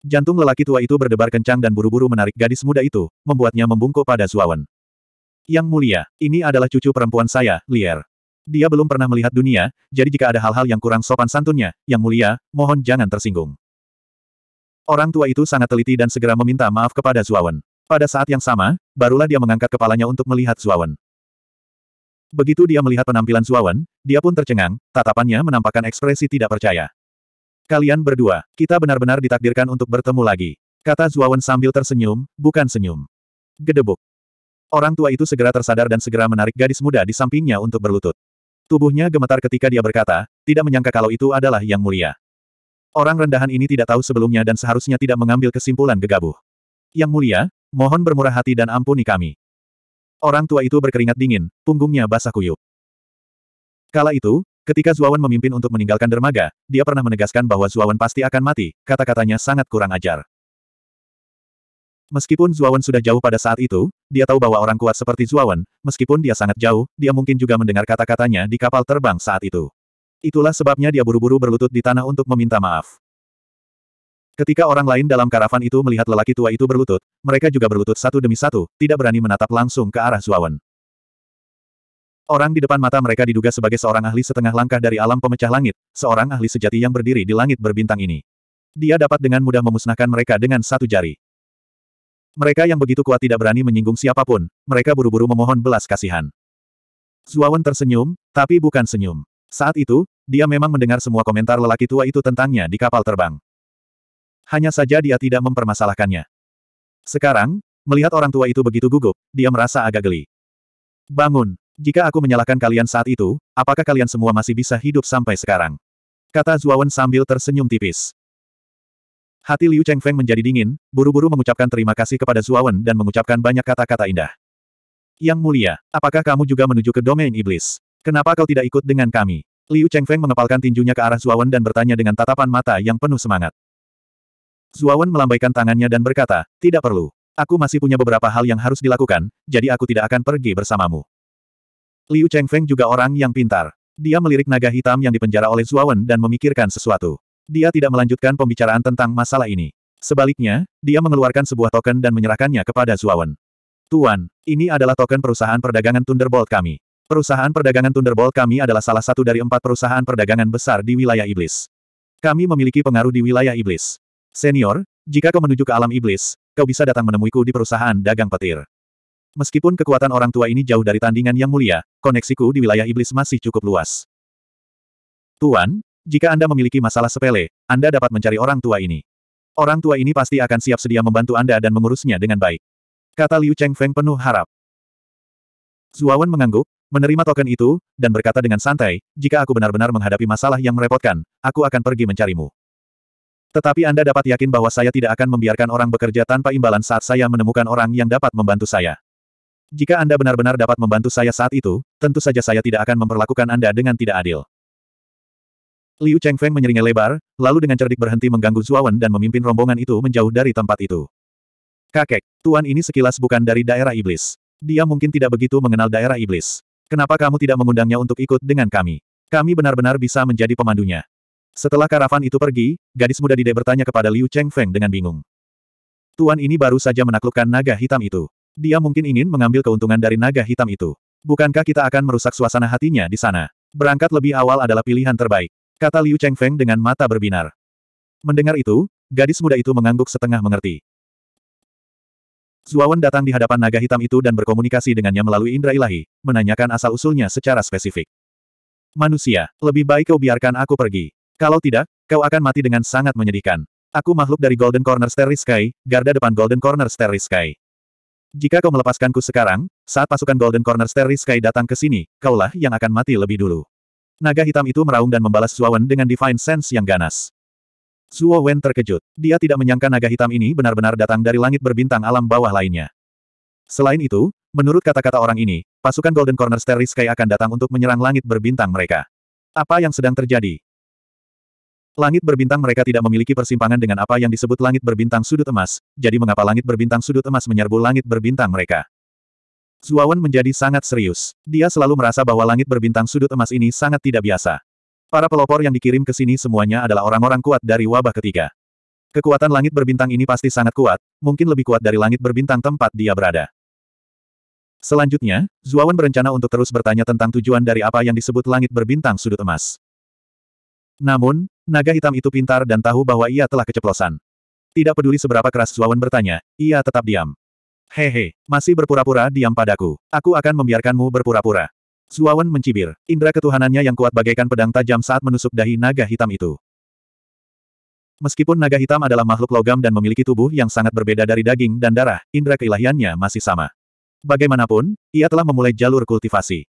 Jantung lelaki tua itu berdebar kencang dan buru-buru menarik gadis muda itu, membuatnya membungkuk pada Zuawan. Yang mulia, ini adalah cucu perempuan saya, Lier. Dia belum pernah melihat dunia, jadi jika ada hal-hal yang kurang sopan santunnya, yang mulia, mohon jangan tersinggung. Orang tua itu sangat teliti dan segera meminta maaf kepada Zuawan. Pada saat yang sama, barulah dia mengangkat kepalanya untuk melihat Zuawan. Begitu dia melihat penampilan Zuawan, dia pun tercengang, tatapannya menampakkan ekspresi tidak percaya. Kalian berdua, kita benar-benar ditakdirkan untuk bertemu lagi. Kata Zuawan sambil tersenyum, bukan senyum. Gedebuk. Orang tua itu segera tersadar dan segera menarik gadis muda di sampingnya untuk berlutut. Tubuhnya gemetar ketika dia berkata, tidak menyangka kalau itu adalah yang mulia. Orang rendahan ini tidak tahu sebelumnya dan seharusnya tidak mengambil kesimpulan gegabah. Yang mulia, mohon bermurah hati dan ampuni kami. Orang tua itu berkeringat dingin, punggungnya basah kuyup. Kala itu, Ketika Zuawan memimpin untuk meninggalkan dermaga, dia pernah menegaskan bahwa Zuawan pasti akan mati, kata-katanya sangat kurang ajar. Meskipun Zuawan sudah jauh pada saat itu, dia tahu bahwa orang kuat seperti Zuawan, meskipun dia sangat jauh, dia mungkin juga mendengar kata-katanya di kapal terbang saat itu. Itulah sebabnya dia buru-buru berlutut di tanah untuk meminta maaf. Ketika orang lain dalam karavan itu melihat lelaki tua itu berlutut, mereka juga berlutut satu demi satu, tidak berani menatap langsung ke arah Zuawan. Orang di depan mata mereka diduga sebagai seorang ahli setengah langkah dari alam pemecah langit, seorang ahli sejati yang berdiri di langit berbintang ini. Dia dapat dengan mudah memusnahkan mereka dengan satu jari. Mereka yang begitu kuat tidak berani menyinggung siapapun, mereka buru-buru memohon belas kasihan. Zuawan tersenyum, tapi bukan senyum. Saat itu, dia memang mendengar semua komentar lelaki tua itu tentangnya di kapal terbang. Hanya saja dia tidak mempermasalahkannya. Sekarang, melihat orang tua itu begitu gugup, dia merasa agak geli. Bangun, jika aku menyalahkan kalian saat itu, apakah kalian semua masih bisa hidup sampai sekarang? Kata Zuawan sambil tersenyum tipis. Hati Liu Chengfeng menjadi dingin, buru-buru mengucapkan terima kasih kepada Zuawan dan mengucapkan banyak kata-kata indah. Yang mulia, apakah kamu juga menuju ke domain iblis? Kenapa kau tidak ikut dengan kami? Liu Chengfeng mengepalkan tinjunya ke arah Zuawan dan bertanya dengan tatapan mata yang penuh semangat. Zuawan melambaikan tangannya dan berkata, tidak perlu. Aku masih punya beberapa hal yang harus dilakukan, jadi aku tidak akan pergi bersamamu. Liu Chengfeng juga orang yang pintar. Dia melirik naga hitam yang dipenjara oleh Zuawan dan memikirkan sesuatu. Dia tidak melanjutkan pembicaraan tentang masalah ini. Sebaliknya, dia mengeluarkan sebuah token dan menyerahkannya kepada Zuawan. Tuan, ini adalah token perusahaan perdagangan Thunderbolt kami. Perusahaan perdagangan Thunderbolt kami adalah salah satu dari empat perusahaan perdagangan besar di wilayah iblis. Kami memiliki pengaruh di wilayah iblis. Senior, jika kau menuju ke alam iblis, kau bisa datang menemuiku di perusahaan dagang petir. Meskipun kekuatan orang tua ini jauh dari tandingan yang mulia, koneksiku di wilayah iblis masih cukup luas. Tuan, jika Anda memiliki masalah sepele, Anda dapat mencari orang tua ini. Orang tua ini pasti akan siap sedia membantu Anda dan mengurusnya dengan baik. Kata Liu Cheng Feng penuh harap. Zuawan mengangguk, menerima token itu, dan berkata dengan santai, jika aku benar-benar menghadapi masalah yang merepotkan, aku akan pergi mencarimu. Tetapi Anda dapat yakin bahwa saya tidak akan membiarkan orang bekerja tanpa imbalan saat saya menemukan orang yang dapat membantu saya. Jika Anda benar-benar dapat membantu saya saat itu, tentu saja saya tidak akan memperlakukan Anda dengan tidak adil. Liu Chengfeng menyeringai lebar, lalu dengan cerdik berhenti mengganggu Zuawan dan memimpin rombongan itu menjauh dari tempat itu. Kakek, tuan ini sekilas bukan dari daerah iblis. Dia mungkin tidak begitu mengenal daerah iblis. Kenapa kamu tidak mengundangnya untuk ikut dengan kami? Kami benar-benar bisa menjadi pemandunya. Setelah karavan itu pergi, gadis muda Dide bertanya kepada Liu Chengfeng dengan bingung. Tuan ini baru saja menaklukkan naga hitam itu. Dia mungkin ingin mengambil keuntungan dari naga hitam itu. Bukankah kita akan merusak suasana hatinya di sana? Berangkat lebih awal adalah pilihan terbaik. Kata Liu Chengfeng dengan mata berbinar. Mendengar itu, gadis muda itu mengangguk setengah mengerti. Zuawan datang di hadapan naga hitam itu dan berkomunikasi dengannya melalui indra ilahi, menanyakan asal-usulnya secara spesifik. Manusia, lebih baik kau biarkan aku pergi. Kalau tidak, kau akan mati dengan sangat menyedihkan. Aku makhluk dari Golden Corner Starry Sky, garda depan Golden Corner Starry Sky. Jika kau melepaskanku sekarang, saat pasukan Golden Corner Starry Sky datang ke sini, kaulah yang akan mati lebih dulu. Naga hitam itu meraung dan membalas Zuowen dengan Divine Sense yang ganas. Zuo Wen terkejut. Dia tidak menyangka naga hitam ini benar-benar datang dari langit berbintang alam bawah lainnya. Selain itu, menurut kata-kata orang ini, pasukan Golden Corner Starry Sky akan datang untuk menyerang langit berbintang mereka. Apa yang sedang terjadi? Langit berbintang mereka tidak memiliki persimpangan dengan apa yang disebut langit berbintang sudut emas, jadi mengapa langit berbintang sudut emas menyerbu langit berbintang mereka? Zuawan menjadi sangat serius. Dia selalu merasa bahwa langit berbintang sudut emas ini sangat tidak biasa. Para pelopor yang dikirim ke sini semuanya adalah orang-orang kuat dari wabah ketiga. Kekuatan langit berbintang ini pasti sangat kuat, mungkin lebih kuat dari langit berbintang tempat dia berada. Selanjutnya, Zuawan berencana untuk terus bertanya tentang tujuan dari apa yang disebut langit berbintang sudut emas. Namun, naga hitam itu pintar dan tahu bahwa ia telah keceplosan. Tidak peduli seberapa keras Zuawan bertanya, ia tetap diam. Hehe, masih berpura-pura diam padaku. Aku akan membiarkanmu berpura-pura. Zuawan mencibir. Indra ketuhanannya yang kuat bagaikan pedang tajam saat menusuk dahi naga hitam itu. Meskipun naga hitam adalah makhluk logam dan memiliki tubuh yang sangat berbeda dari daging dan darah, indera keilahiannya masih sama. Bagaimanapun, ia telah memulai jalur kultivasi.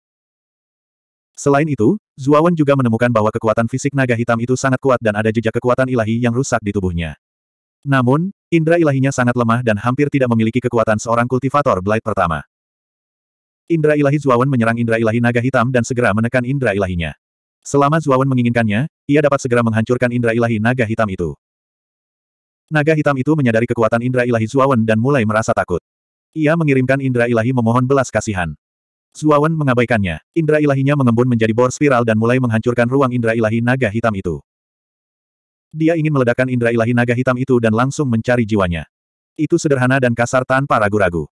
Selain itu, Zuawan juga menemukan bahwa kekuatan fisik naga hitam itu sangat kuat dan ada jejak kekuatan ilahi yang rusak di tubuhnya. Namun, indera ilahinya sangat lemah dan hampir tidak memiliki kekuatan seorang kultivator Blight pertama. Indra ilahi Zuawan menyerang indra ilahi naga hitam dan segera menekan indra ilahinya. Selama Zuawan menginginkannya, ia dapat segera menghancurkan indra ilahi naga hitam itu. Naga hitam itu menyadari kekuatan indra ilahi Zuawan dan mulai merasa takut. Ia mengirimkan indra ilahi memohon belas kasihan. Zuawan mengabaikannya. Indra ilahinya mengembun menjadi bor spiral dan mulai menghancurkan ruang indra ilahi naga hitam itu. Dia ingin meledakkan indra ilahi naga hitam itu dan langsung mencari jiwanya. Itu sederhana dan kasar tanpa ragu-ragu.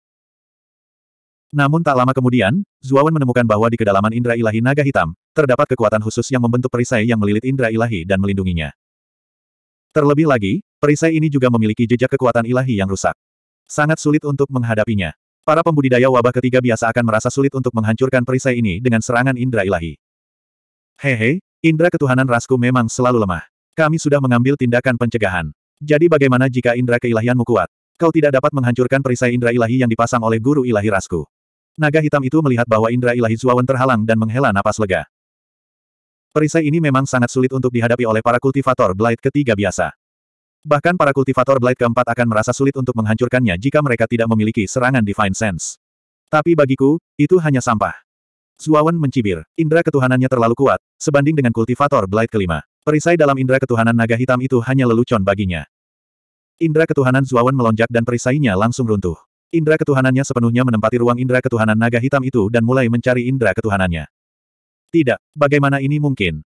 Namun tak lama kemudian, Zuawan menemukan bahwa di kedalaman indra ilahi naga hitam, terdapat kekuatan khusus yang membentuk perisai yang melilit indra ilahi dan melindunginya. Terlebih lagi, perisai ini juga memiliki jejak kekuatan ilahi yang rusak. Sangat sulit untuk menghadapinya. Para pembudidaya wabah ketiga biasa akan merasa sulit untuk menghancurkan perisai ini dengan serangan indera ilahi. Hehe, indera ketuhanan rasku memang selalu lemah. Kami sudah mengambil tindakan pencegahan. Jadi bagaimana jika indera keilahianmu kuat? Kau tidak dapat menghancurkan perisai indera ilahi yang dipasang oleh guru ilahi rasku. Naga hitam itu melihat bahwa indera ilahi Zuawan terhalang dan menghela napas lega. Perisai ini memang sangat sulit untuk dihadapi oleh para kultivator Blight ketiga biasa. Bahkan para kultivator Blade keempat akan merasa sulit untuk menghancurkannya jika mereka tidak memiliki serangan Divine Sense. Tapi bagiku, itu hanya sampah. Zuawan mencibir, indera ketuhanannya terlalu kuat, sebanding dengan kultivator Blade kelima. Perisai dalam indera ketuhanan naga hitam itu hanya lelucon baginya. Indra ketuhanan Zuawan melonjak dan perisainya langsung runtuh. Indra ketuhanannya sepenuhnya menempati ruang indra ketuhanan naga hitam itu dan mulai mencari indra ketuhanannya. Tidak, bagaimana ini mungkin?